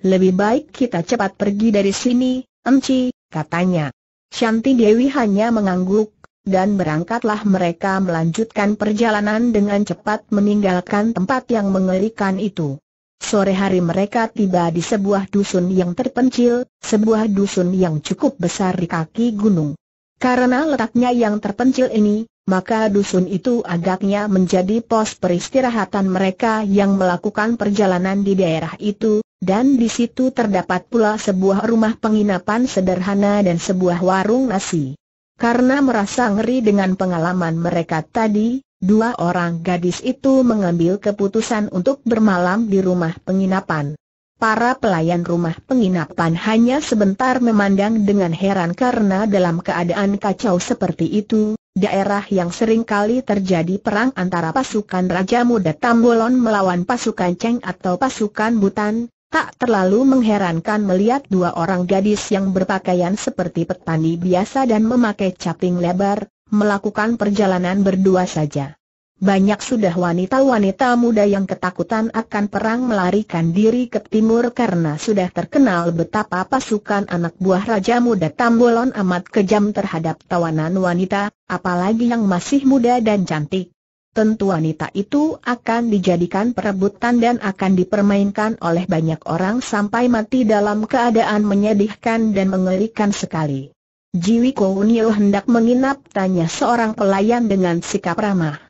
Lebih baik kita cepat pergi dari sini, Emci, katanya. Shanti Dewi hanya mengangguk, dan berangkatlah mereka melanjutkan perjalanan dengan cepat meninggalkan tempat yang mengerikan itu. Sore hari mereka tiba di sebuah dusun yang terpencil, sebuah dusun yang cukup besar di kaki gunung. Karena letaknya yang terpencil ini, maka dusun itu agaknya menjadi pos peristirahatan mereka yang melakukan perjalanan di daerah itu, dan di situ terdapat pula sebuah rumah penginapan sederhana dan sebuah warung nasi. Karena merasa ngeri dengan pengalaman mereka tadi, dua orang gadis itu mengambil keputusan untuk bermalam di rumah penginapan. Para pelayan rumah penginapan hanya sebentar memandang dengan heran karena dalam keadaan kacau seperti itu, Daerah yang sering kali terjadi perang antara pasukan Raja Muda Tambolon melawan pasukan Cheng atau pasukan Butan, Tak terlalu mengherankan melihat dua orang gadis yang berpakaian seperti petani biasa dan memakai caping lebar, melakukan perjalanan berdua saja. Banyak sudah wanita-wanita muda yang ketakutan akan perang melarikan diri ke timur karena sudah terkenal betapa pasukan anak buah Raja Muda Tambolon amat kejam terhadap tawanan wanita, apalagi yang masih muda dan cantik tentu wanita itu akan dijadikan perebutan dan akan dipermainkan oleh banyak orang sampai mati dalam keadaan menyedihkan dan mengerikan sekali. Jiwi Kounio hendak menginap tanya seorang pelayan dengan sikap ramah.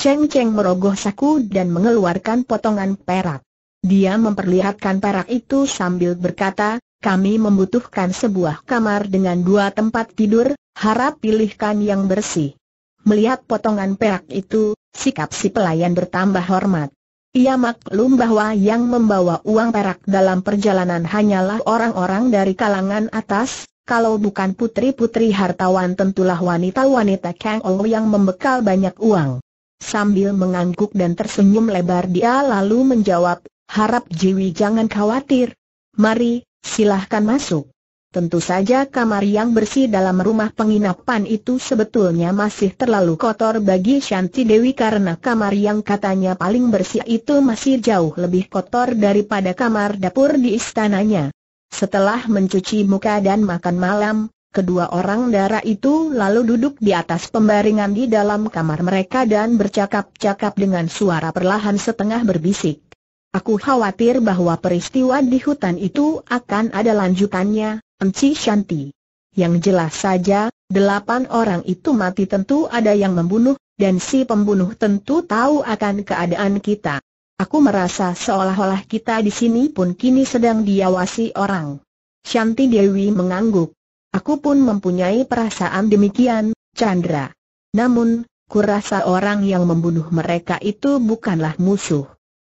Cheng Cheng merogoh saku dan mengeluarkan potongan perak. Dia memperlihatkan perak itu sambil berkata, kami membutuhkan sebuah kamar dengan dua tempat tidur, harap pilihkan yang bersih. Melihat potongan perak itu, sikap si pelayan bertambah hormat. Ia maklum bahwa yang membawa uang perak dalam perjalanan hanyalah orang-orang dari kalangan atas, kalau bukan putri-putri hartawan tentulah wanita-wanita Kang Ou yang membekal banyak uang. Sambil mengangguk dan tersenyum lebar dia lalu menjawab, harap Jiwi jangan khawatir. Mari, silahkan masuk. Tentu saja kamar yang bersih dalam rumah penginapan itu sebetulnya masih terlalu kotor bagi Shanti Dewi karena kamar yang katanya paling bersih itu masih jauh lebih kotor daripada kamar dapur di istananya. Setelah mencuci muka dan makan malam, kedua orang dara itu lalu duduk di atas pembaringan di dalam kamar mereka dan bercakap-cakap dengan suara perlahan setengah berbisik. Aku khawatir bahwa peristiwa di hutan itu akan ada lanjutannya, Enci Shanti. Yang jelas saja, delapan orang itu mati tentu ada yang membunuh, dan si pembunuh tentu tahu akan keadaan kita. Aku merasa seolah-olah kita di sini pun kini sedang diawasi orang. Shanti Dewi mengangguk. Aku pun mempunyai perasaan demikian, Chandra. Namun, kurasa orang yang membunuh mereka itu bukanlah musuh.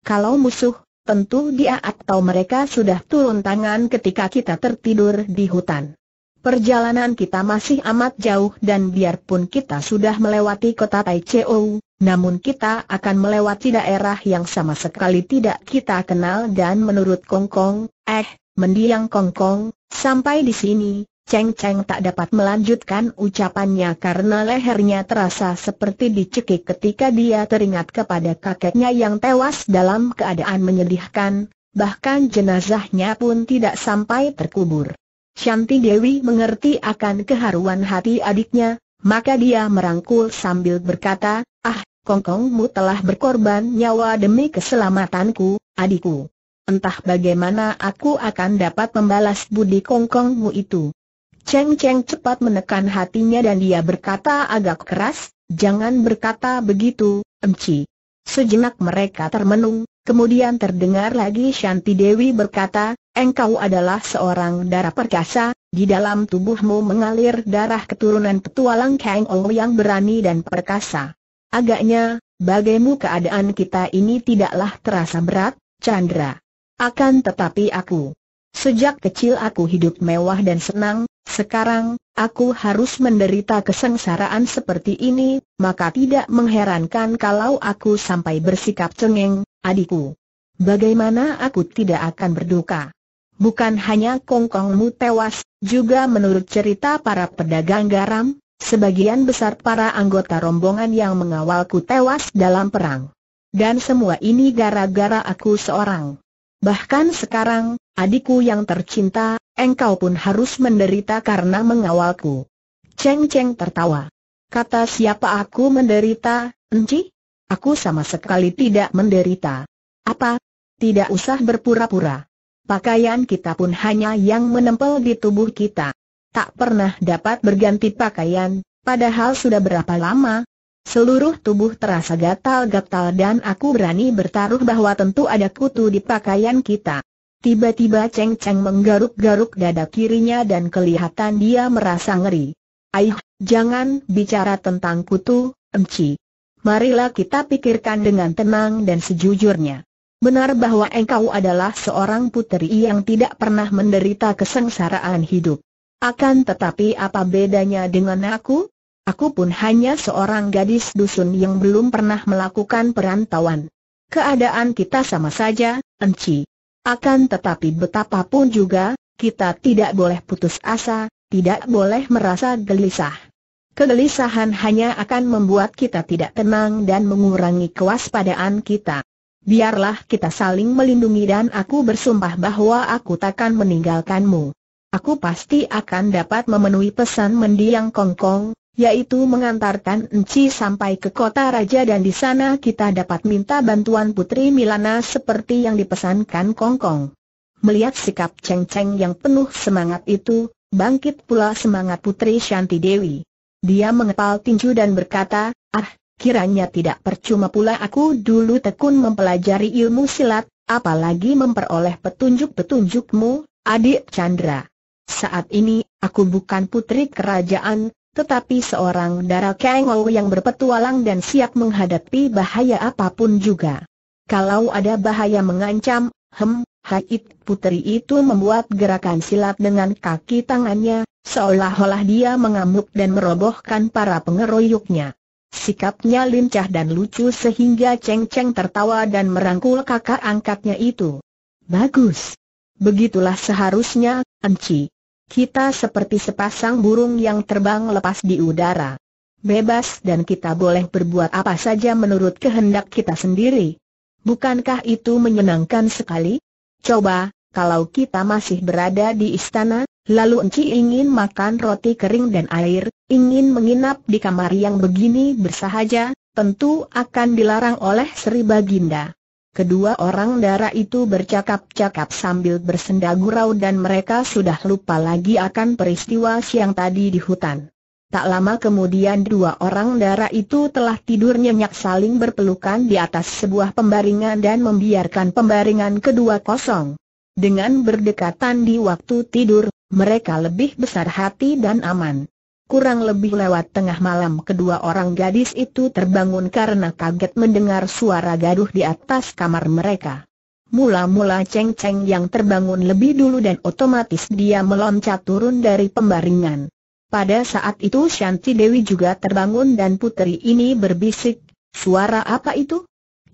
Kalau musuh, Tentu dia atau mereka sudah turun tangan ketika kita tertidur di hutan. Perjalanan kita masih amat jauh dan biarpun kita sudah melewati kota Taichou, namun kita akan melewati daerah yang sama sekali tidak kita kenal dan menurut Kongkong, -Kong, eh, mendiang Kongkong, -Kong, sampai di sini, Cheng Cheng tak dapat melanjutkan ucapannya karena lehernya terasa seperti dicekik ketika dia teringat kepada kakeknya yang tewas dalam keadaan menyedihkan, bahkan jenazahnya pun tidak sampai terkubur. Shanti Dewi mengerti akan keharuan hati adiknya, maka dia merangkul sambil berkata, Ah, Kongkongmu telah berkorban nyawa demi keselamatanku, adikku. Entah bagaimana aku akan dapat membalas budi Kongkongmu itu. Cheng Cheng cepat menekan hatinya dan dia berkata agak keras, jangan berkata begitu, Emci. Sejenak mereka termenung, kemudian terdengar lagi Shanti Dewi berkata, engkau adalah seorang darah perkasa, di dalam tubuhmu mengalir darah keturunan petualang Kang Ong yang berani dan perkasa. Agaknya, bagaimu keadaan kita ini tidaklah terasa berat, Chandra. Akan tetapi aku, sejak kecil aku hidup mewah dan senang, sekarang, aku harus menderita kesengsaraan seperti ini, maka tidak mengherankan kalau aku sampai bersikap cengeng, adikku. Bagaimana aku tidak akan berduka? Bukan hanya kongkongmu tewas, juga menurut cerita para pedagang garam, sebagian besar para anggota rombongan yang mengawalku tewas dalam perang. Dan semua ini gara-gara aku seorang. Bahkan sekarang, Adikku yang tercinta, engkau pun harus menderita karena mengawalku. Cheng Cheng tertawa. Kata siapa aku menderita, Enci? Aku sama sekali tidak menderita. Apa? Tidak usah berpura-pura. Pakaian kita pun hanya yang menempel di tubuh kita. Tak pernah dapat berganti pakaian, padahal sudah berapa lama? Seluruh tubuh terasa gatal-gatal dan aku berani bertaruh bahwa tentu ada kutu di pakaian kita. Tiba-tiba Cheng Cheng menggaruk-garuk dada kirinya dan kelihatan dia merasa ngeri. Aih, jangan bicara tentang kutu, Emci. Marilah kita pikirkan dengan tenang dan sejujurnya. Benar bahwa engkau adalah seorang puteri yang tidak pernah menderita kesengsaraan hidup. Akan tetapi apa bedanya dengan aku? Aku pun hanya seorang gadis dusun yang belum pernah melakukan perantauan. Keadaan kita sama saja, Enci. Akan tetapi betapapun juga, kita tidak boleh putus asa, tidak boleh merasa gelisah. Kegelisahan hanya akan membuat kita tidak tenang dan mengurangi kewaspadaan kita. Biarlah kita saling melindungi dan aku bersumpah bahwa aku takkan meninggalkanmu. Aku pasti akan dapat memenuhi pesan mendiang Kongkong, yaitu mengantarkan Enci sampai ke kota raja dan di sana kita dapat minta bantuan Putri Milana seperti yang dipesankan Kongkong. Melihat sikap Cheng Cheng yang penuh semangat itu, bangkit pula semangat Putri Shanti Dewi. Dia mengepal tinju dan berkata, ah, kiranya tidak percuma pula aku dulu tekun mempelajari ilmu silat, apalagi memperoleh petunjuk-petunjukmu, adik Chandra. Saat ini, aku bukan putri kerajaan, tetapi seorang darah Kengou yang berpetualang dan siap menghadapi bahaya apapun juga. Kalau ada bahaya mengancam, hem, haid, putri itu membuat gerakan silat dengan kaki tangannya, seolah-olah dia mengamuk dan merobohkan para pengeroyoknya. Sikapnya lincah dan lucu sehingga Cheng Cheng tertawa dan merangkul kakak angkatnya itu. Bagus. Begitulah seharusnya, Enci. Kita seperti sepasang burung yang terbang lepas di udara. Bebas dan kita boleh berbuat apa saja menurut kehendak kita sendiri. Bukankah itu menyenangkan sekali? Coba, kalau kita masih berada di istana, lalu Enci ingin makan roti kering dan air, ingin menginap di kamar yang begini bersahaja, tentu akan dilarang oleh Sri Baginda. Kedua orang darah itu bercakap-cakap sambil bersenda gurau dan mereka sudah lupa lagi akan peristiwa siang tadi di hutan. Tak lama kemudian dua orang darah itu telah tidur nyenyak saling berpelukan di atas sebuah pembaringan dan membiarkan pembaringan kedua kosong. Dengan berdekatan di waktu tidur, mereka lebih besar hati dan aman. Kurang lebih lewat tengah malam kedua orang gadis itu terbangun karena kaget mendengar suara gaduh di atas kamar mereka. Mula-mula Cheng Cheng yang terbangun lebih dulu dan otomatis dia meloncat turun dari pembaringan. Pada saat itu Shanti Dewi juga terbangun dan putri ini berbisik, suara apa itu?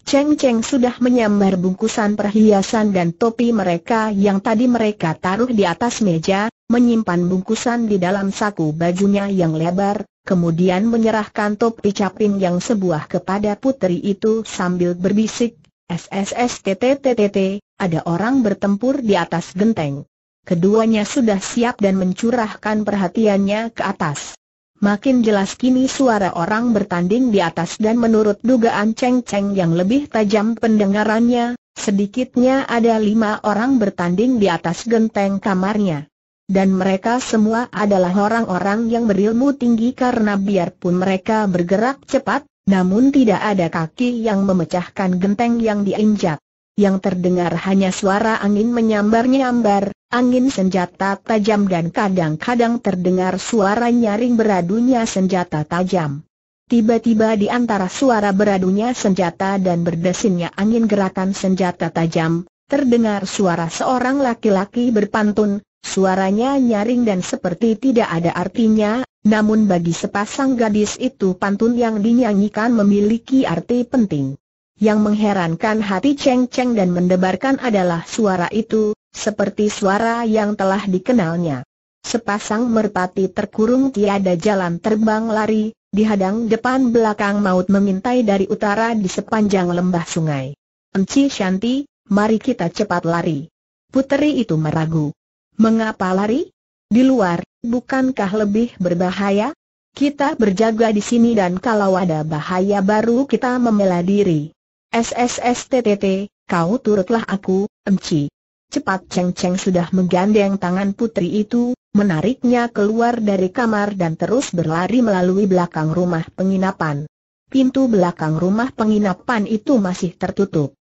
Cheng Cheng sudah menyambar bungkusan perhiasan dan topi mereka yang tadi mereka taruh di atas meja, menyimpan bungkusan di dalam saku bajunya yang lebar, kemudian menyerahkan topi caping yang sebuah kepada putri itu sambil berbisik, SSSTTTTT, ada orang bertempur di atas genteng. Keduanya sudah siap dan mencurahkan perhatiannya ke atas. Makin jelas kini suara orang bertanding di atas dan menurut dugaan Cheng Cheng yang lebih tajam pendengarannya, sedikitnya ada lima orang bertanding di atas genteng kamarnya dan mereka semua adalah orang-orang yang berilmu tinggi karena biarpun mereka bergerak cepat, namun tidak ada kaki yang memecahkan genteng yang diinjak. Yang terdengar hanya suara angin menyambar-nyambar, angin senjata tajam dan kadang-kadang terdengar suara nyaring beradunya senjata tajam. Tiba-tiba di antara suara beradunya senjata dan berdesinnya angin gerakan senjata tajam, terdengar suara seorang laki-laki berpantun, Suaranya nyaring dan seperti tidak ada artinya, namun bagi sepasang gadis itu pantun yang dinyanyikan memiliki arti penting. Yang mengherankan hati Cheng Cheng dan mendebarkan adalah suara itu, seperti suara yang telah dikenalnya. Sepasang merpati terkurung tiada jalan terbang lari, dihadang depan belakang maut mengintai dari utara di sepanjang lembah sungai. Enci Shanti, mari kita cepat lari. Puteri itu meragu. Mengapa lari? Di luar, bukankah lebih berbahaya? Kita berjaga di sini dan kalau ada bahaya baru kita membela diri. SSSTTT, kau turutlah aku, emci. Cepat Cheng Cheng sudah menggandeng tangan putri itu, menariknya keluar dari kamar dan terus berlari melalui belakang rumah penginapan. Pintu belakang rumah penginapan itu masih tertutup.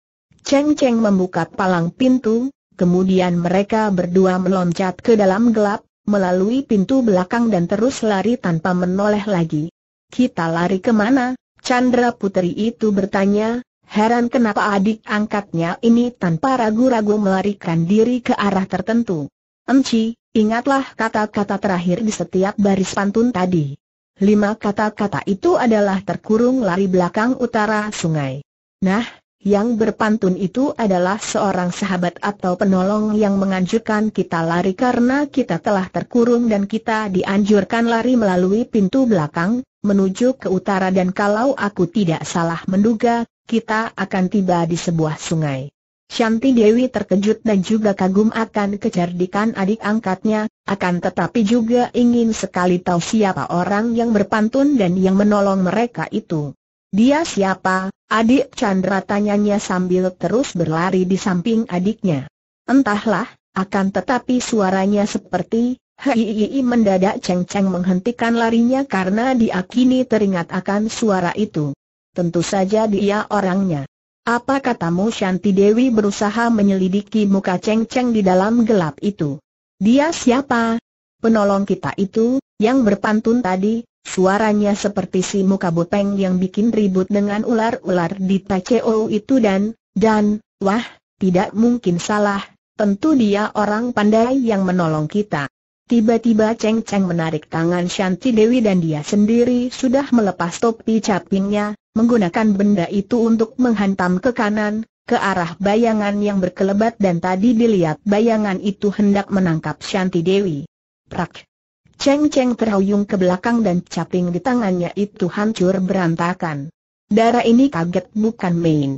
Cheng Cheng membuka palang pintu, Kemudian mereka berdua meloncat ke dalam gelap, melalui pintu belakang dan terus lari tanpa menoleh lagi. Kita lari kemana? Chandra Putri itu bertanya, heran kenapa adik angkatnya ini tanpa ragu-ragu melarikan diri ke arah tertentu. Enci, ingatlah kata-kata terakhir di setiap baris pantun tadi. Lima kata-kata itu adalah terkurung lari belakang utara sungai. Nah, yang berpantun itu adalah seorang sahabat atau penolong yang menganjurkan kita lari karena kita telah terkurung dan kita dianjurkan lari melalui pintu belakang, menuju ke utara dan kalau aku tidak salah menduga, kita akan tiba di sebuah sungai. Shanti Dewi terkejut dan juga kagum akan kecerdikan adik angkatnya, akan tetapi juga ingin sekali tahu siapa orang yang berpantun dan yang menolong mereka itu. Dia siapa, Adik Chandra tanyanya sambil terus berlari di samping adiknya. Entahlah, akan tetapi suaranya seperti, hei mendadak ceng-ceng menghentikan larinya karena diakini teringat akan suara itu. Tentu saja dia orangnya. Apa katamu Shanti Dewi berusaha menyelidiki muka ceng-ceng di dalam gelap itu? Dia siapa? Penolong kita itu, yang berpantun tadi, Suaranya seperti si muka bopeng yang bikin ribut dengan ular-ular di TCO itu dan, dan, wah, tidak mungkin salah, tentu dia orang pandai yang menolong kita. Tiba-tiba Cheng Cheng menarik tangan Shanti Dewi dan dia sendiri sudah melepas topi capingnya, menggunakan benda itu untuk menghantam ke kanan, ke arah bayangan yang berkelebat dan tadi dilihat bayangan itu hendak menangkap Shanti Dewi. Prak! Cheng Cheng terhuyung ke belakang dan caping di tangannya itu hancur berantakan. Darah ini kaget bukan main.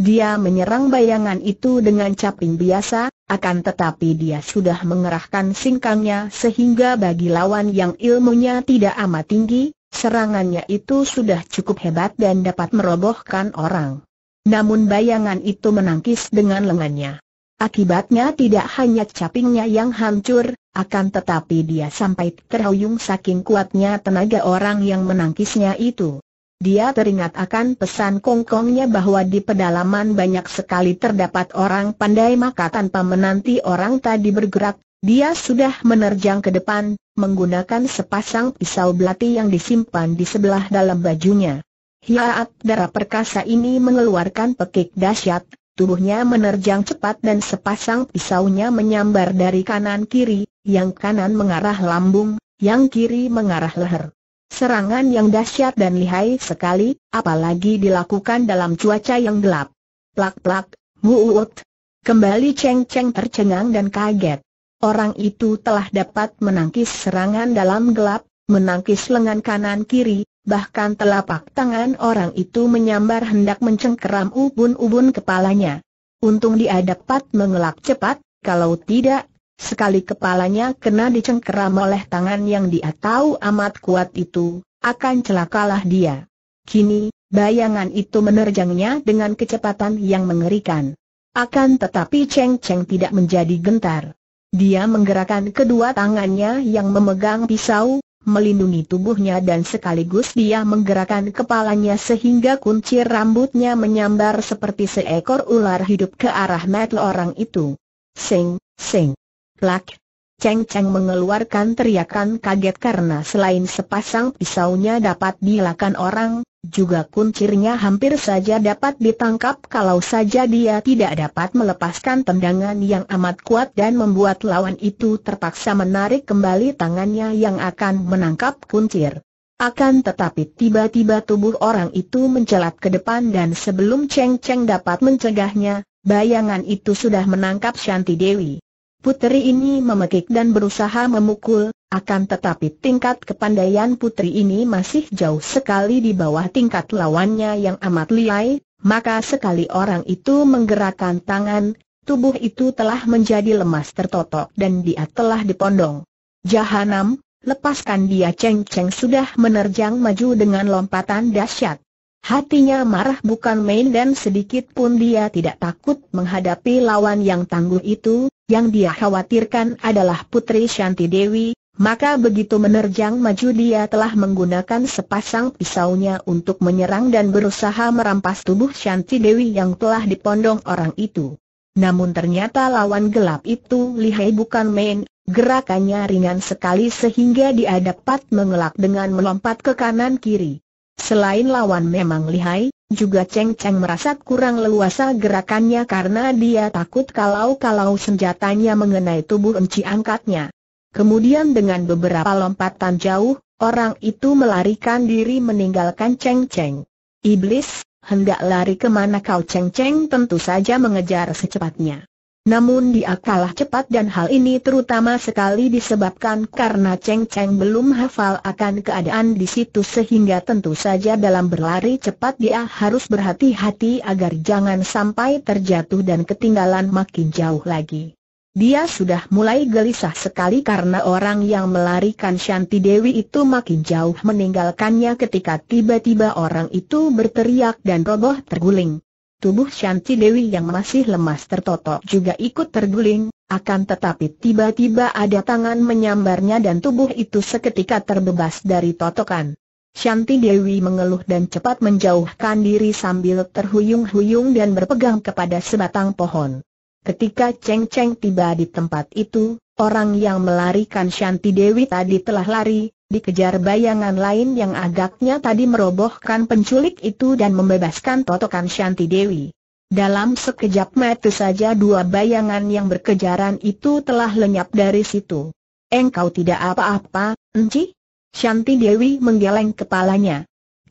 Dia menyerang bayangan itu dengan caping biasa, akan tetapi dia sudah mengerahkan singkangnya sehingga bagi lawan yang ilmunya tidak amat tinggi, serangannya itu sudah cukup hebat dan dapat merobohkan orang. Namun bayangan itu menangkis dengan lengannya. Akibatnya tidak hanya capingnya yang hancur, akan tetapi dia sampai terhuyung saking kuatnya tenaga orang yang menangkisnya itu. Dia teringat akan pesan kongkongnya bahwa di pedalaman banyak sekali terdapat orang pandai maka tanpa menanti orang tadi bergerak, dia sudah menerjang ke depan, menggunakan sepasang pisau belati yang disimpan di sebelah dalam bajunya. Hiaat darah perkasa ini mengeluarkan pekik dahsyat, Tubuhnya menerjang cepat dan sepasang pisaunya menyambar dari kanan kiri, yang kanan mengarah lambung, yang kiri mengarah leher. Serangan yang dahsyat dan lihai sekali, apalagi dilakukan dalam cuaca yang gelap. Plak-plak, muut. Kembali ceng-ceng tercengang dan kaget. Orang itu telah dapat menangkis serangan dalam gelap, menangkis lengan kanan kiri, bahkan telapak tangan orang itu menyambar hendak mencengkeram ubun-ubun kepalanya. Untung dia dapat mengelak cepat, kalau tidak, sekali kepalanya kena dicengkeram oleh tangan yang dia tahu amat kuat itu, akan celakalah dia. Kini, bayangan itu menerjangnya dengan kecepatan yang mengerikan. Akan tetapi Cheng Cheng tidak menjadi gentar. Dia menggerakkan kedua tangannya yang memegang pisau, melindungi tubuhnya dan sekaligus dia menggerakkan kepalanya sehingga kuncir rambutnya menyambar seperti seekor ular hidup ke arah metel orang itu. Sing, sing. Plak. Ceng Ceng mengeluarkan teriakan kaget karena selain sepasang pisaunya dapat dilakukan orang, juga kuncirnya hampir saja dapat ditangkap kalau saja dia tidak dapat melepaskan tendangan yang amat kuat dan membuat lawan itu terpaksa menarik kembali tangannya yang akan menangkap kuncir. Akan tetapi tiba-tiba tubuh orang itu mencelat ke depan dan sebelum Cheng Cheng dapat mencegahnya, bayangan itu sudah menangkap Shanti Dewi. Puteri ini memekik dan berusaha memukul, akan tetapi tingkat kepandaian putri ini masih jauh sekali di bawah tingkat lawannya yang amat liai, maka sekali orang itu menggerakkan tangan, tubuh itu telah menjadi lemas tertotok dan dia telah dipondong. Jahanam, lepaskan dia Cheng Cheng sudah menerjang maju dengan lompatan dahsyat. Hatinya marah bukan main dan sedikit pun dia tidak takut menghadapi lawan yang tangguh itu, yang dia khawatirkan adalah Putri Shanti Dewi, maka begitu menerjang maju dia telah menggunakan sepasang pisaunya untuk menyerang dan berusaha merampas tubuh Shanti Dewi yang telah dipondong orang itu. Namun ternyata lawan gelap itu lihai bukan main, gerakannya ringan sekali sehingga dia dapat mengelak dengan melompat ke kanan kiri. Selain lawan memang lihai, juga Cheng Cheng merasa kurang leluasa gerakannya karena dia takut kalau-kalau senjatanya mengenai tubuh enci angkatnya. Kemudian dengan beberapa lompatan jauh, orang itu melarikan diri meninggalkan Cheng Cheng. Iblis, hendak lari kemana kau Cheng Cheng tentu saja mengejar secepatnya. Namun dia kalah cepat dan hal ini terutama sekali disebabkan karena Cheng Cheng belum hafal akan keadaan di situ sehingga tentu saja dalam berlari cepat dia harus berhati-hati agar jangan sampai terjatuh dan ketinggalan makin jauh lagi. Dia sudah mulai gelisah sekali karena orang yang melarikan Shanti Dewi itu makin jauh meninggalkannya ketika tiba-tiba orang itu berteriak dan roboh terguling. Tubuh Shanti Dewi yang masih lemas tertotok juga ikut terguling, akan tetapi tiba-tiba ada tangan menyambarnya dan tubuh itu seketika terbebas dari totokan. Shanti Dewi mengeluh dan cepat menjauhkan diri sambil terhuyung-huyung dan berpegang kepada sebatang pohon. Ketika Cheng Cheng tiba di tempat itu, orang yang melarikan Shanti Dewi tadi telah lari, dikejar bayangan lain yang agaknya tadi merobohkan penculik itu dan membebaskan totokan Shanti Dewi. Dalam sekejap mata saja dua bayangan yang berkejaran itu telah lenyap dari situ. Engkau tidak apa-apa, Enci? Shanti Dewi menggeleng kepalanya.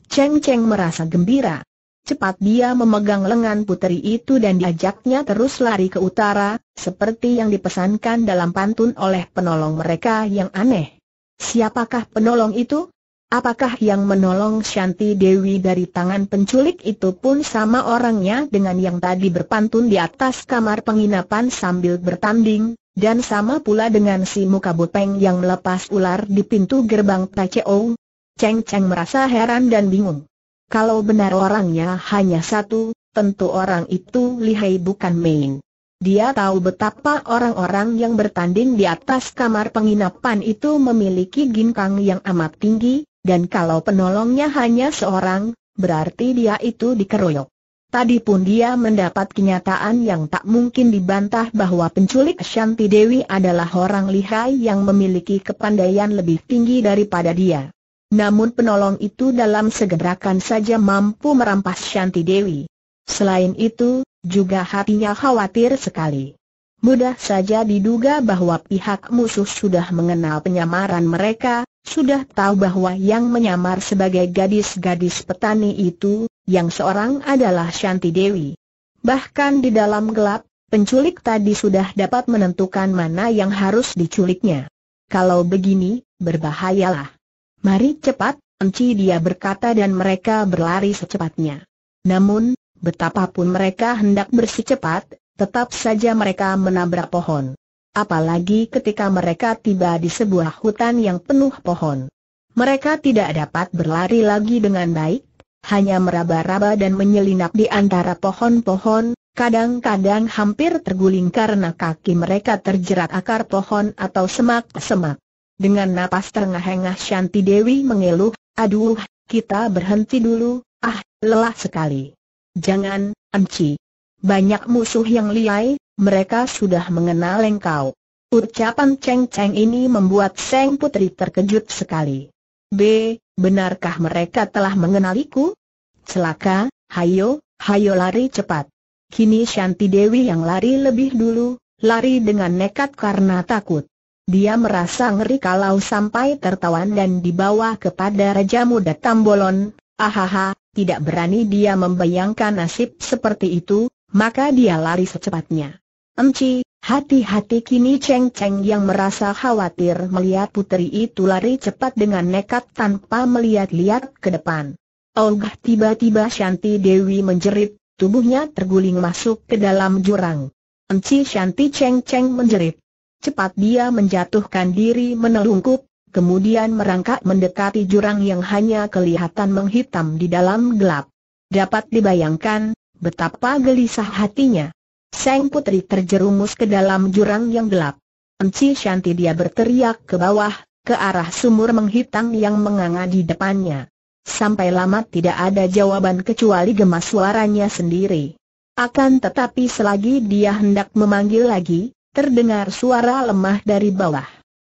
Cheng Cheng merasa gembira. Cepat dia memegang lengan puteri itu dan diajaknya terus lari ke utara, seperti yang dipesankan dalam pantun oleh penolong mereka yang aneh. Siapakah penolong itu? Apakah yang menolong Shanti Dewi dari tangan penculik itu pun sama orangnya dengan yang tadi berpantun di atas kamar penginapan sambil bertanding, dan sama pula dengan si muka bopeng yang melepas ular di pintu gerbang PCO? Cheng Cheng merasa heran dan bingung. Kalau benar orangnya hanya satu, tentu orang itu lihai bukan main. Dia tahu betapa orang-orang yang bertanding di atas kamar penginapan itu memiliki ginkang yang amat tinggi, dan kalau penolongnya hanya seorang, berarti dia itu dikeroyok. Tadi pun dia mendapat kenyataan yang tak mungkin dibantah bahwa penculik Shanti Dewi adalah orang lihai yang memiliki kepandaian lebih tinggi daripada dia. Namun penolong itu dalam segerakan saja mampu merampas Shanti Dewi. Selain itu, juga hatinya khawatir sekali. Mudah saja diduga bahwa pihak musuh sudah mengenal penyamaran mereka, sudah tahu bahwa yang menyamar sebagai gadis-gadis petani itu, yang seorang adalah Shanti Dewi. Bahkan di dalam gelap, penculik tadi sudah dapat menentukan mana yang harus diculiknya. Kalau begini, berbahayalah. Mari cepat, enci dia berkata dan mereka berlari secepatnya. Namun, betapapun mereka hendak cepat, tetap saja mereka menabrak pohon. Apalagi ketika mereka tiba di sebuah hutan yang penuh pohon. Mereka tidak dapat berlari lagi dengan baik, hanya meraba-raba dan menyelinap di antara pohon-pohon, kadang-kadang hampir terguling karena kaki mereka terjerat akar pohon atau semak-semak. Dengan napas terengah-engah Shanti Dewi mengeluh, aduh, kita berhenti dulu, ah, lelah sekali. Jangan, Anci. Banyak musuh yang liai, mereka sudah mengenal engkau. Ucapan Cheng Cheng ini membuat Seng Putri terkejut sekali. B. Benarkah mereka telah mengenaliku? Celaka, hayo, hayo lari cepat. Kini Shanti Dewi yang lari lebih dulu, lari dengan nekat karena takut. Dia merasa ngeri kalau sampai tertawan dan dibawa kepada Raja Muda Tambolon, ahaha, tidak berani dia membayangkan nasib seperti itu, maka dia lari secepatnya. Enci, hati-hati kini Cheng Cheng yang merasa khawatir melihat putri itu lari cepat dengan nekat tanpa melihat-lihat ke depan. Oh tiba-tiba Shanti Dewi menjerit, tubuhnya terguling masuk ke dalam jurang. Enci Shanti Cheng Cheng menjerit. Cepat dia menjatuhkan diri menelungkup, kemudian merangkak mendekati jurang yang hanya kelihatan menghitam di dalam gelap. Dapat dibayangkan, betapa gelisah hatinya. Sang Putri terjerumus ke dalam jurang yang gelap. Enci Shanti dia berteriak ke bawah, ke arah sumur menghitam yang menganga di depannya. Sampai lama tidak ada jawaban kecuali gemas suaranya sendiri. Akan tetapi selagi dia hendak memanggil lagi, terdengar suara lemah dari bawah.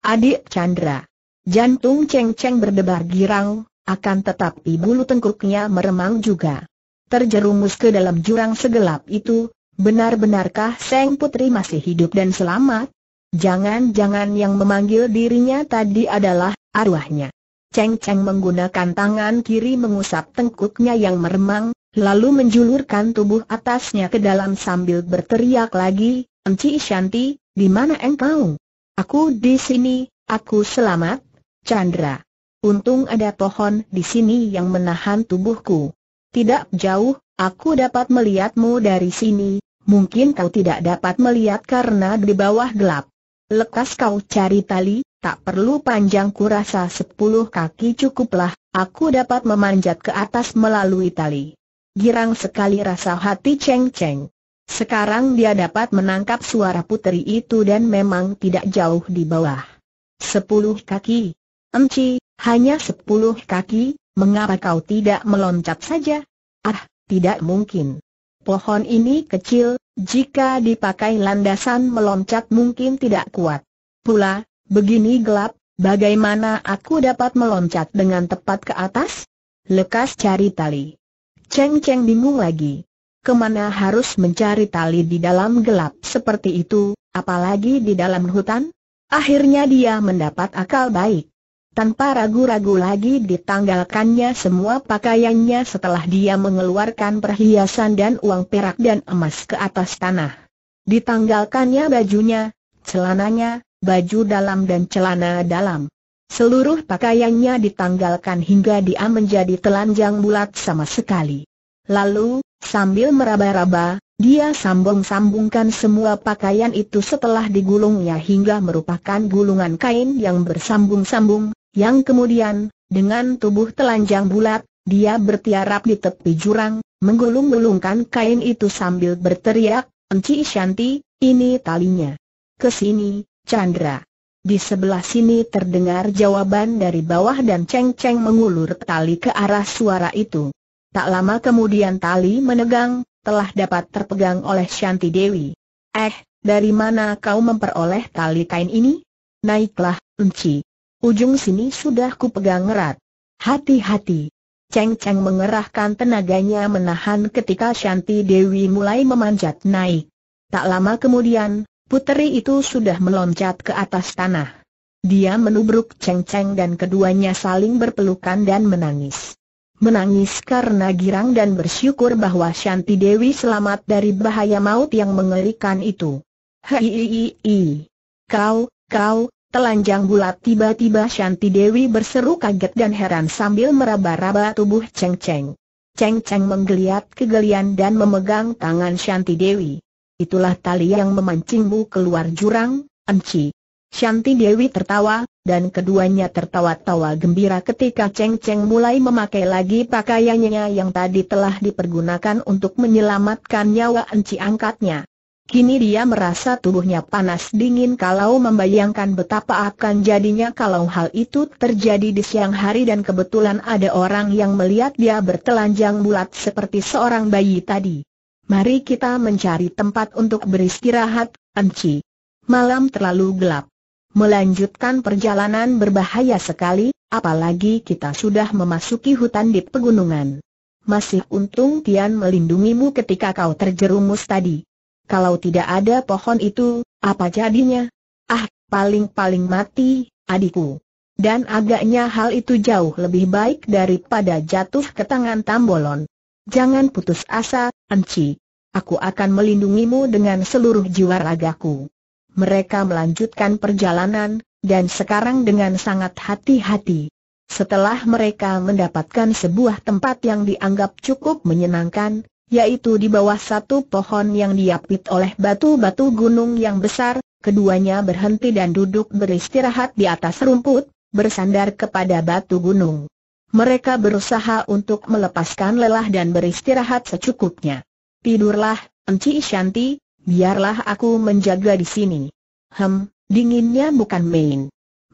Adik Chandra. Jantung Cheng Cheng berdebar girang, akan tetapi bulu tengkuknya meremang juga. Terjerumus ke dalam jurang segelap itu, benar-benarkah Seng Putri masih hidup dan selamat? Jangan-jangan yang memanggil dirinya tadi adalah arwahnya. Cheng Cheng menggunakan tangan kiri mengusap tengkuknya yang meremang, lalu menjulurkan tubuh atasnya ke dalam sambil berteriak lagi, Enci Shanti, di mana engkau? Aku di sini, aku selamat, Chandra. Untung ada pohon di sini yang menahan tubuhku. Tidak jauh, aku dapat melihatmu dari sini, mungkin kau tidak dapat melihat karena di bawah gelap. Lekas kau cari tali, tak perlu panjang rasa sepuluh kaki cukuplah, aku dapat memanjat ke atas melalui tali. Girang sekali rasa hati Cheng Cheng. Sekarang dia dapat menangkap suara puteri itu dan memang tidak jauh di bawah. Sepuluh kaki. Emci, hanya sepuluh kaki, mengapa kau tidak meloncat saja? Ah, tidak mungkin. Pohon ini kecil, jika dipakai landasan meloncat mungkin tidak kuat. Pula, begini gelap, bagaimana aku dapat meloncat dengan tepat ke atas? Lekas cari tali. Ceng-ceng bingung lagi kemana harus mencari tali di dalam gelap seperti itu, apalagi di dalam hutan? Akhirnya dia mendapat akal baik. Tanpa ragu-ragu lagi ditanggalkannya semua pakaiannya setelah dia mengeluarkan perhiasan dan uang perak dan emas ke atas tanah. Ditanggalkannya bajunya, celananya, baju dalam dan celana dalam. Seluruh pakaiannya ditanggalkan hingga dia menjadi telanjang bulat sama sekali. Lalu, Sambil meraba-raba, dia sambung-sambungkan semua pakaian itu setelah digulungnya hingga merupakan gulungan kain yang bersambung-sambung, yang kemudian, dengan tubuh telanjang bulat, dia bertiarap di tepi jurang, menggulung-gulungkan kain itu sambil berteriak, Enci Shanti, ini talinya. Kesini, Chandra. Di sebelah sini terdengar jawaban dari bawah dan Ceng Ceng mengulur tali ke arah suara itu. Tak lama kemudian tali menegang, telah dapat terpegang oleh Shanti Dewi. Eh, dari mana kau memperoleh tali kain ini? Naiklah, Unci. Ujung sini sudah kupegang erat. Hati-hati. Cheng Cheng mengerahkan tenaganya menahan ketika Shanti Dewi mulai memanjat naik. Tak lama kemudian, puteri itu sudah meloncat ke atas tanah. Dia menubruk Cheng Cheng dan keduanya saling berpelukan dan menangis menangis karena girang dan bersyukur bahwa Shanti Dewi selamat dari bahaya maut yang mengerikan itu. Hei, Kau, kau, telanjang bulat tiba-tiba Shanti Dewi berseru kaget dan heran sambil meraba-raba tubuh Cheng Cheng. Cheng Cheng menggeliat kegelian dan memegang tangan Shanti Dewi. Itulah tali yang memancingmu keluar jurang, Anci. Shanti Dewi tertawa, dan keduanya tertawa-tawa gembira ketika Cheng Cheng mulai memakai lagi pakaiannya yang tadi telah dipergunakan untuk menyelamatkan nyawa enci angkatnya. Kini dia merasa tubuhnya panas dingin kalau membayangkan betapa akan jadinya kalau hal itu terjadi di siang hari dan kebetulan ada orang yang melihat dia bertelanjang bulat seperti seorang bayi tadi. Mari kita mencari tempat untuk beristirahat, Enci. Malam terlalu gelap melanjutkan perjalanan berbahaya sekali, apalagi kita sudah memasuki hutan di pegunungan. Masih untung Tian melindungimu ketika kau terjerumus tadi. Kalau tidak ada pohon itu, apa jadinya? Ah, paling-paling mati, adikku. Dan agaknya hal itu jauh lebih baik daripada jatuh ke tangan Tambolon. Jangan putus asa, Enci. Aku akan melindungimu dengan seluruh jiwa ragaku mereka melanjutkan perjalanan, dan sekarang dengan sangat hati-hati. Setelah mereka mendapatkan sebuah tempat yang dianggap cukup menyenangkan, yaitu di bawah satu pohon yang diapit oleh batu-batu gunung yang besar, keduanya berhenti dan duduk beristirahat di atas rumput, bersandar kepada batu gunung. Mereka berusaha untuk melepaskan lelah dan beristirahat secukupnya. Tidurlah, Enci Shanti, biarlah aku menjaga di sini. Hem, dinginnya bukan main.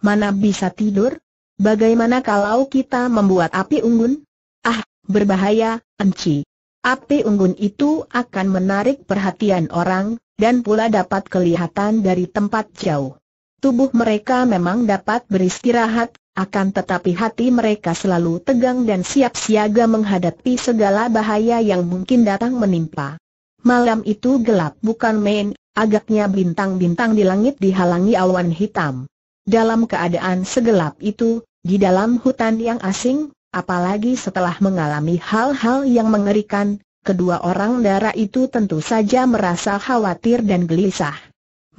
Mana bisa tidur? Bagaimana kalau kita membuat api unggun? Ah, berbahaya, Enci. Api unggun itu akan menarik perhatian orang, dan pula dapat kelihatan dari tempat jauh. Tubuh mereka memang dapat beristirahat, akan tetapi hati mereka selalu tegang dan siap siaga menghadapi segala bahaya yang mungkin datang menimpa. Malam itu gelap bukan main, agaknya bintang-bintang di langit dihalangi awan hitam. Dalam keadaan segelap itu, di dalam hutan yang asing, apalagi setelah mengalami hal-hal yang mengerikan, kedua orang dara itu tentu saja merasa khawatir dan gelisah.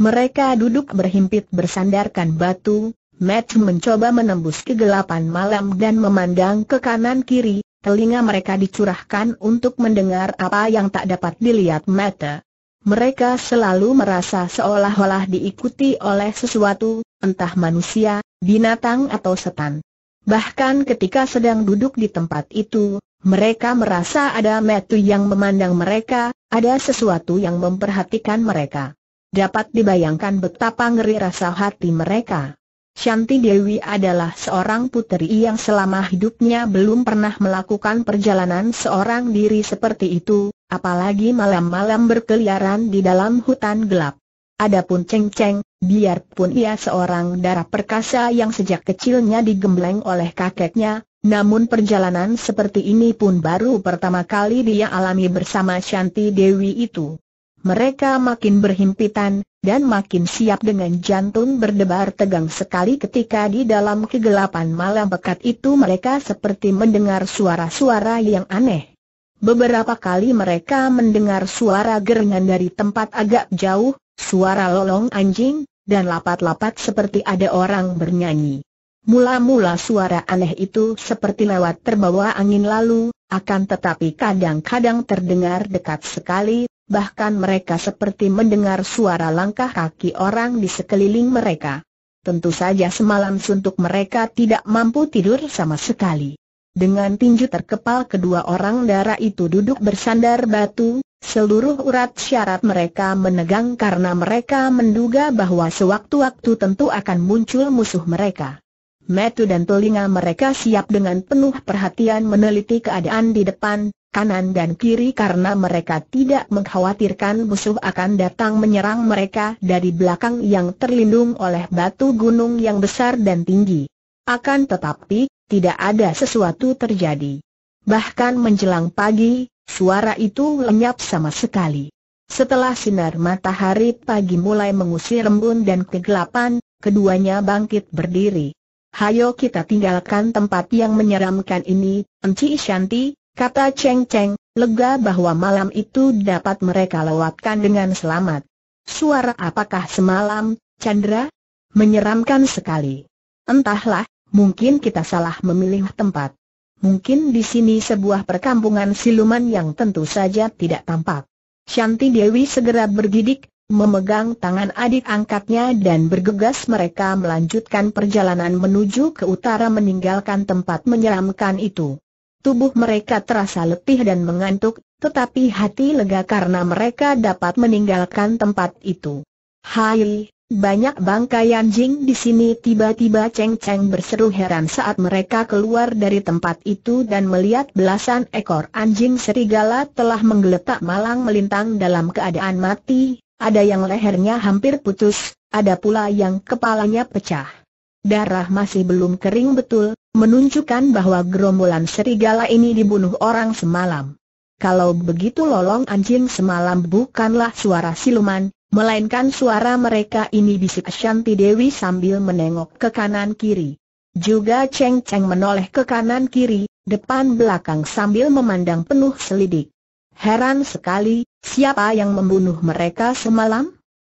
Mereka duduk berhimpit bersandarkan batu, Matt mencoba menembus kegelapan malam dan memandang ke kanan kiri, telinga mereka dicurahkan untuk mendengar apa yang tak dapat dilihat mata. Mereka selalu merasa seolah-olah diikuti oleh sesuatu, entah manusia, binatang atau setan. Bahkan ketika sedang duduk di tempat itu, mereka merasa ada metu yang memandang mereka, ada sesuatu yang memperhatikan mereka. Dapat dibayangkan betapa ngeri rasa hati mereka. Shanti Dewi adalah seorang puteri yang selama hidupnya belum pernah melakukan perjalanan seorang diri seperti itu, apalagi malam-malam berkeliaran di dalam hutan gelap. Adapun Cheng Cheng, biarpun ia seorang darah perkasa yang sejak kecilnya digembleng oleh kakeknya, namun perjalanan seperti ini pun baru pertama kali dia alami bersama Shanti Dewi itu mereka makin berhimpitan, dan makin siap dengan jantung berdebar tegang sekali ketika di dalam kegelapan malam pekat itu mereka seperti mendengar suara-suara yang aneh. Beberapa kali mereka mendengar suara gerengan dari tempat agak jauh, suara lolong anjing, dan lapat-lapat seperti ada orang bernyanyi. Mula-mula suara aneh itu seperti lewat terbawa angin lalu, akan tetapi kadang-kadang terdengar dekat sekali, bahkan mereka seperti mendengar suara langkah kaki orang di sekeliling mereka. Tentu saja semalam suntuk mereka tidak mampu tidur sama sekali. Dengan tinju terkepal kedua orang darah itu duduk bersandar batu, seluruh urat syarat mereka menegang karena mereka menduga bahwa sewaktu-waktu tentu akan muncul musuh mereka. Metu dan telinga mereka siap dengan penuh perhatian meneliti keadaan di depan, kanan dan kiri karena mereka tidak mengkhawatirkan musuh akan datang menyerang mereka dari belakang yang terlindung oleh batu gunung yang besar dan tinggi. Akan tetapi, tidak ada sesuatu terjadi. Bahkan menjelang pagi, suara itu lenyap sama sekali. Setelah sinar matahari pagi mulai mengusir embun dan kegelapan, keduanya bangkit berdiri. Hayo kita tinggalkan tempat yang menyeramkan ini, Enci Shanti, Kata Cheng Cheng, lega bahwa malam itu dapat mereka lewatkan dengan selamat. Suara apakah semalam, Chandra? Menyeramkan sekali. Entahlah, mungkin kita salah memilih tempat. Mungkin di sini sebuah perkampungan siluman yang tentu saja tidak tampak. Shanti Dewi segera bergidik, memegang tangan adik angkatnya dan bergegas mereka melanjutkan perjalanan menuju ke utara meninggalkan tempat menyeramkan itu tubuh mereka terasa letih dan mengantuk, tetapi hati lega karena mereka dapat meninggalkan tempat itu. Hai, banyak bangkai anjing di sini tiba-tiba ceng-ceng berseru heran saat mereka keluar dari tempat itu dan melihat belasan ekor anjing serigala telah menggeletak malang melintang dalam keadaan mati, ada yang lehernya hampir putus, ada pula yang kepalanya pecah darah masih belum kering betul, menunjukkan bahwa gerombolan serigala ini dibunuh orang semalam. Kalau begitu lolong anjing semalam bukanlah suara siluman, melainkan suara mereka ini bisik Shanti Dewi sambil menengok ke kanan kiri. Juga Cheng Cheng menoleh ke kanan kiri, depan belakang sambil memandang penuh selidik. Heran sekali, siapa yang membunuh mereka semalam?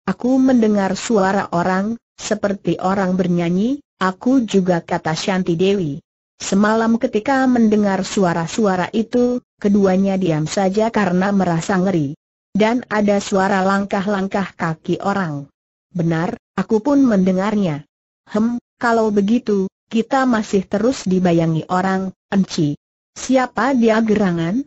Aku mendengar suara orang, seperti orang bernyanyi, aku juga kata Shanti Dewi. Semalam ketika mendengar suara-suara itu, keduanya diam saja karena merasa ngeri. Dan ada suara langkah-langkah kaki orang. Benar, aku pun mendengarnya. Hem, kalau begitu, kita masih terus dibayangi orang, Enci. Siapa dia gerangan?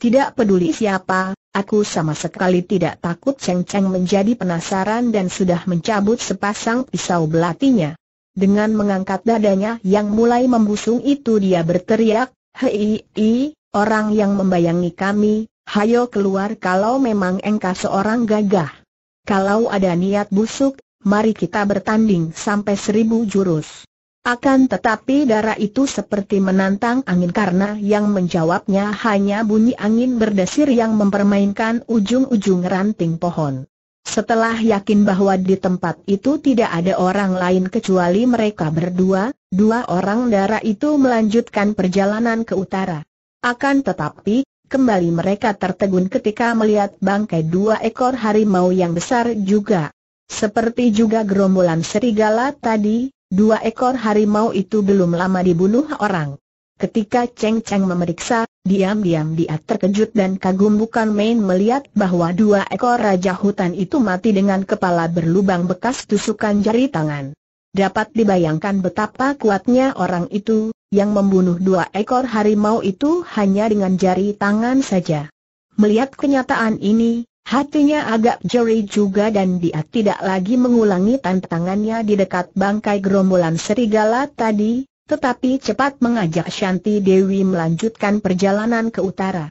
Tidak peduli siapa, aku sama sekali tidak takut Cheng Cheng menjadi penasaran dan sudah mencabut sepasang pisau belatinya. Dengan mengangkat dadanya yang mulai membusung itu dia berteriak, Hei, i, orang yang membayangi kami, hayo keluar kalau memang engkau seorang gagah. Kalau ada niat busuk, mari kita bertanding sampai seribu jurus. Akan tetapi darah itu seperti menantang angin karena yang menjawabnya hanya bunyi angin berdesir yang mempermainkan ujung-ujung ranting pohon. Setelah yakin bahwa di tempat itu tidak ada orang lain kecuali mereka berdua, dua orang darah itu melanjutkan perjalanan ke utara. Akan tetapi, kembali mereka tertegun ketika melihat bangkai dua ekor harimau yang besar juga. Seperti juga gerombolan serigala tadi, Dua ekor harimau itu belum lama dibunuh orang. Ketika Cheng Cheng memeriksa, diam-diam dia terkejut dan kagum bukan main melihat bahwa dua ekor raja hutan itu mati dengan kepala berlubang bekas tusukan jari tangan. Dapat dibayangkan betapa kuatnya orang itu, yang membunuh dua ekor harimau itu hanya dengan jari tangan saja. Melihat kenyataan ini, Hatinya agak jeri juga dan dia tidak lagi mengulangi tantangannya di dekat bangkai gerombolan serigala tadi, tetapi cepat mengajak Shanti Dewi melanjutkan perjalanan ke utara.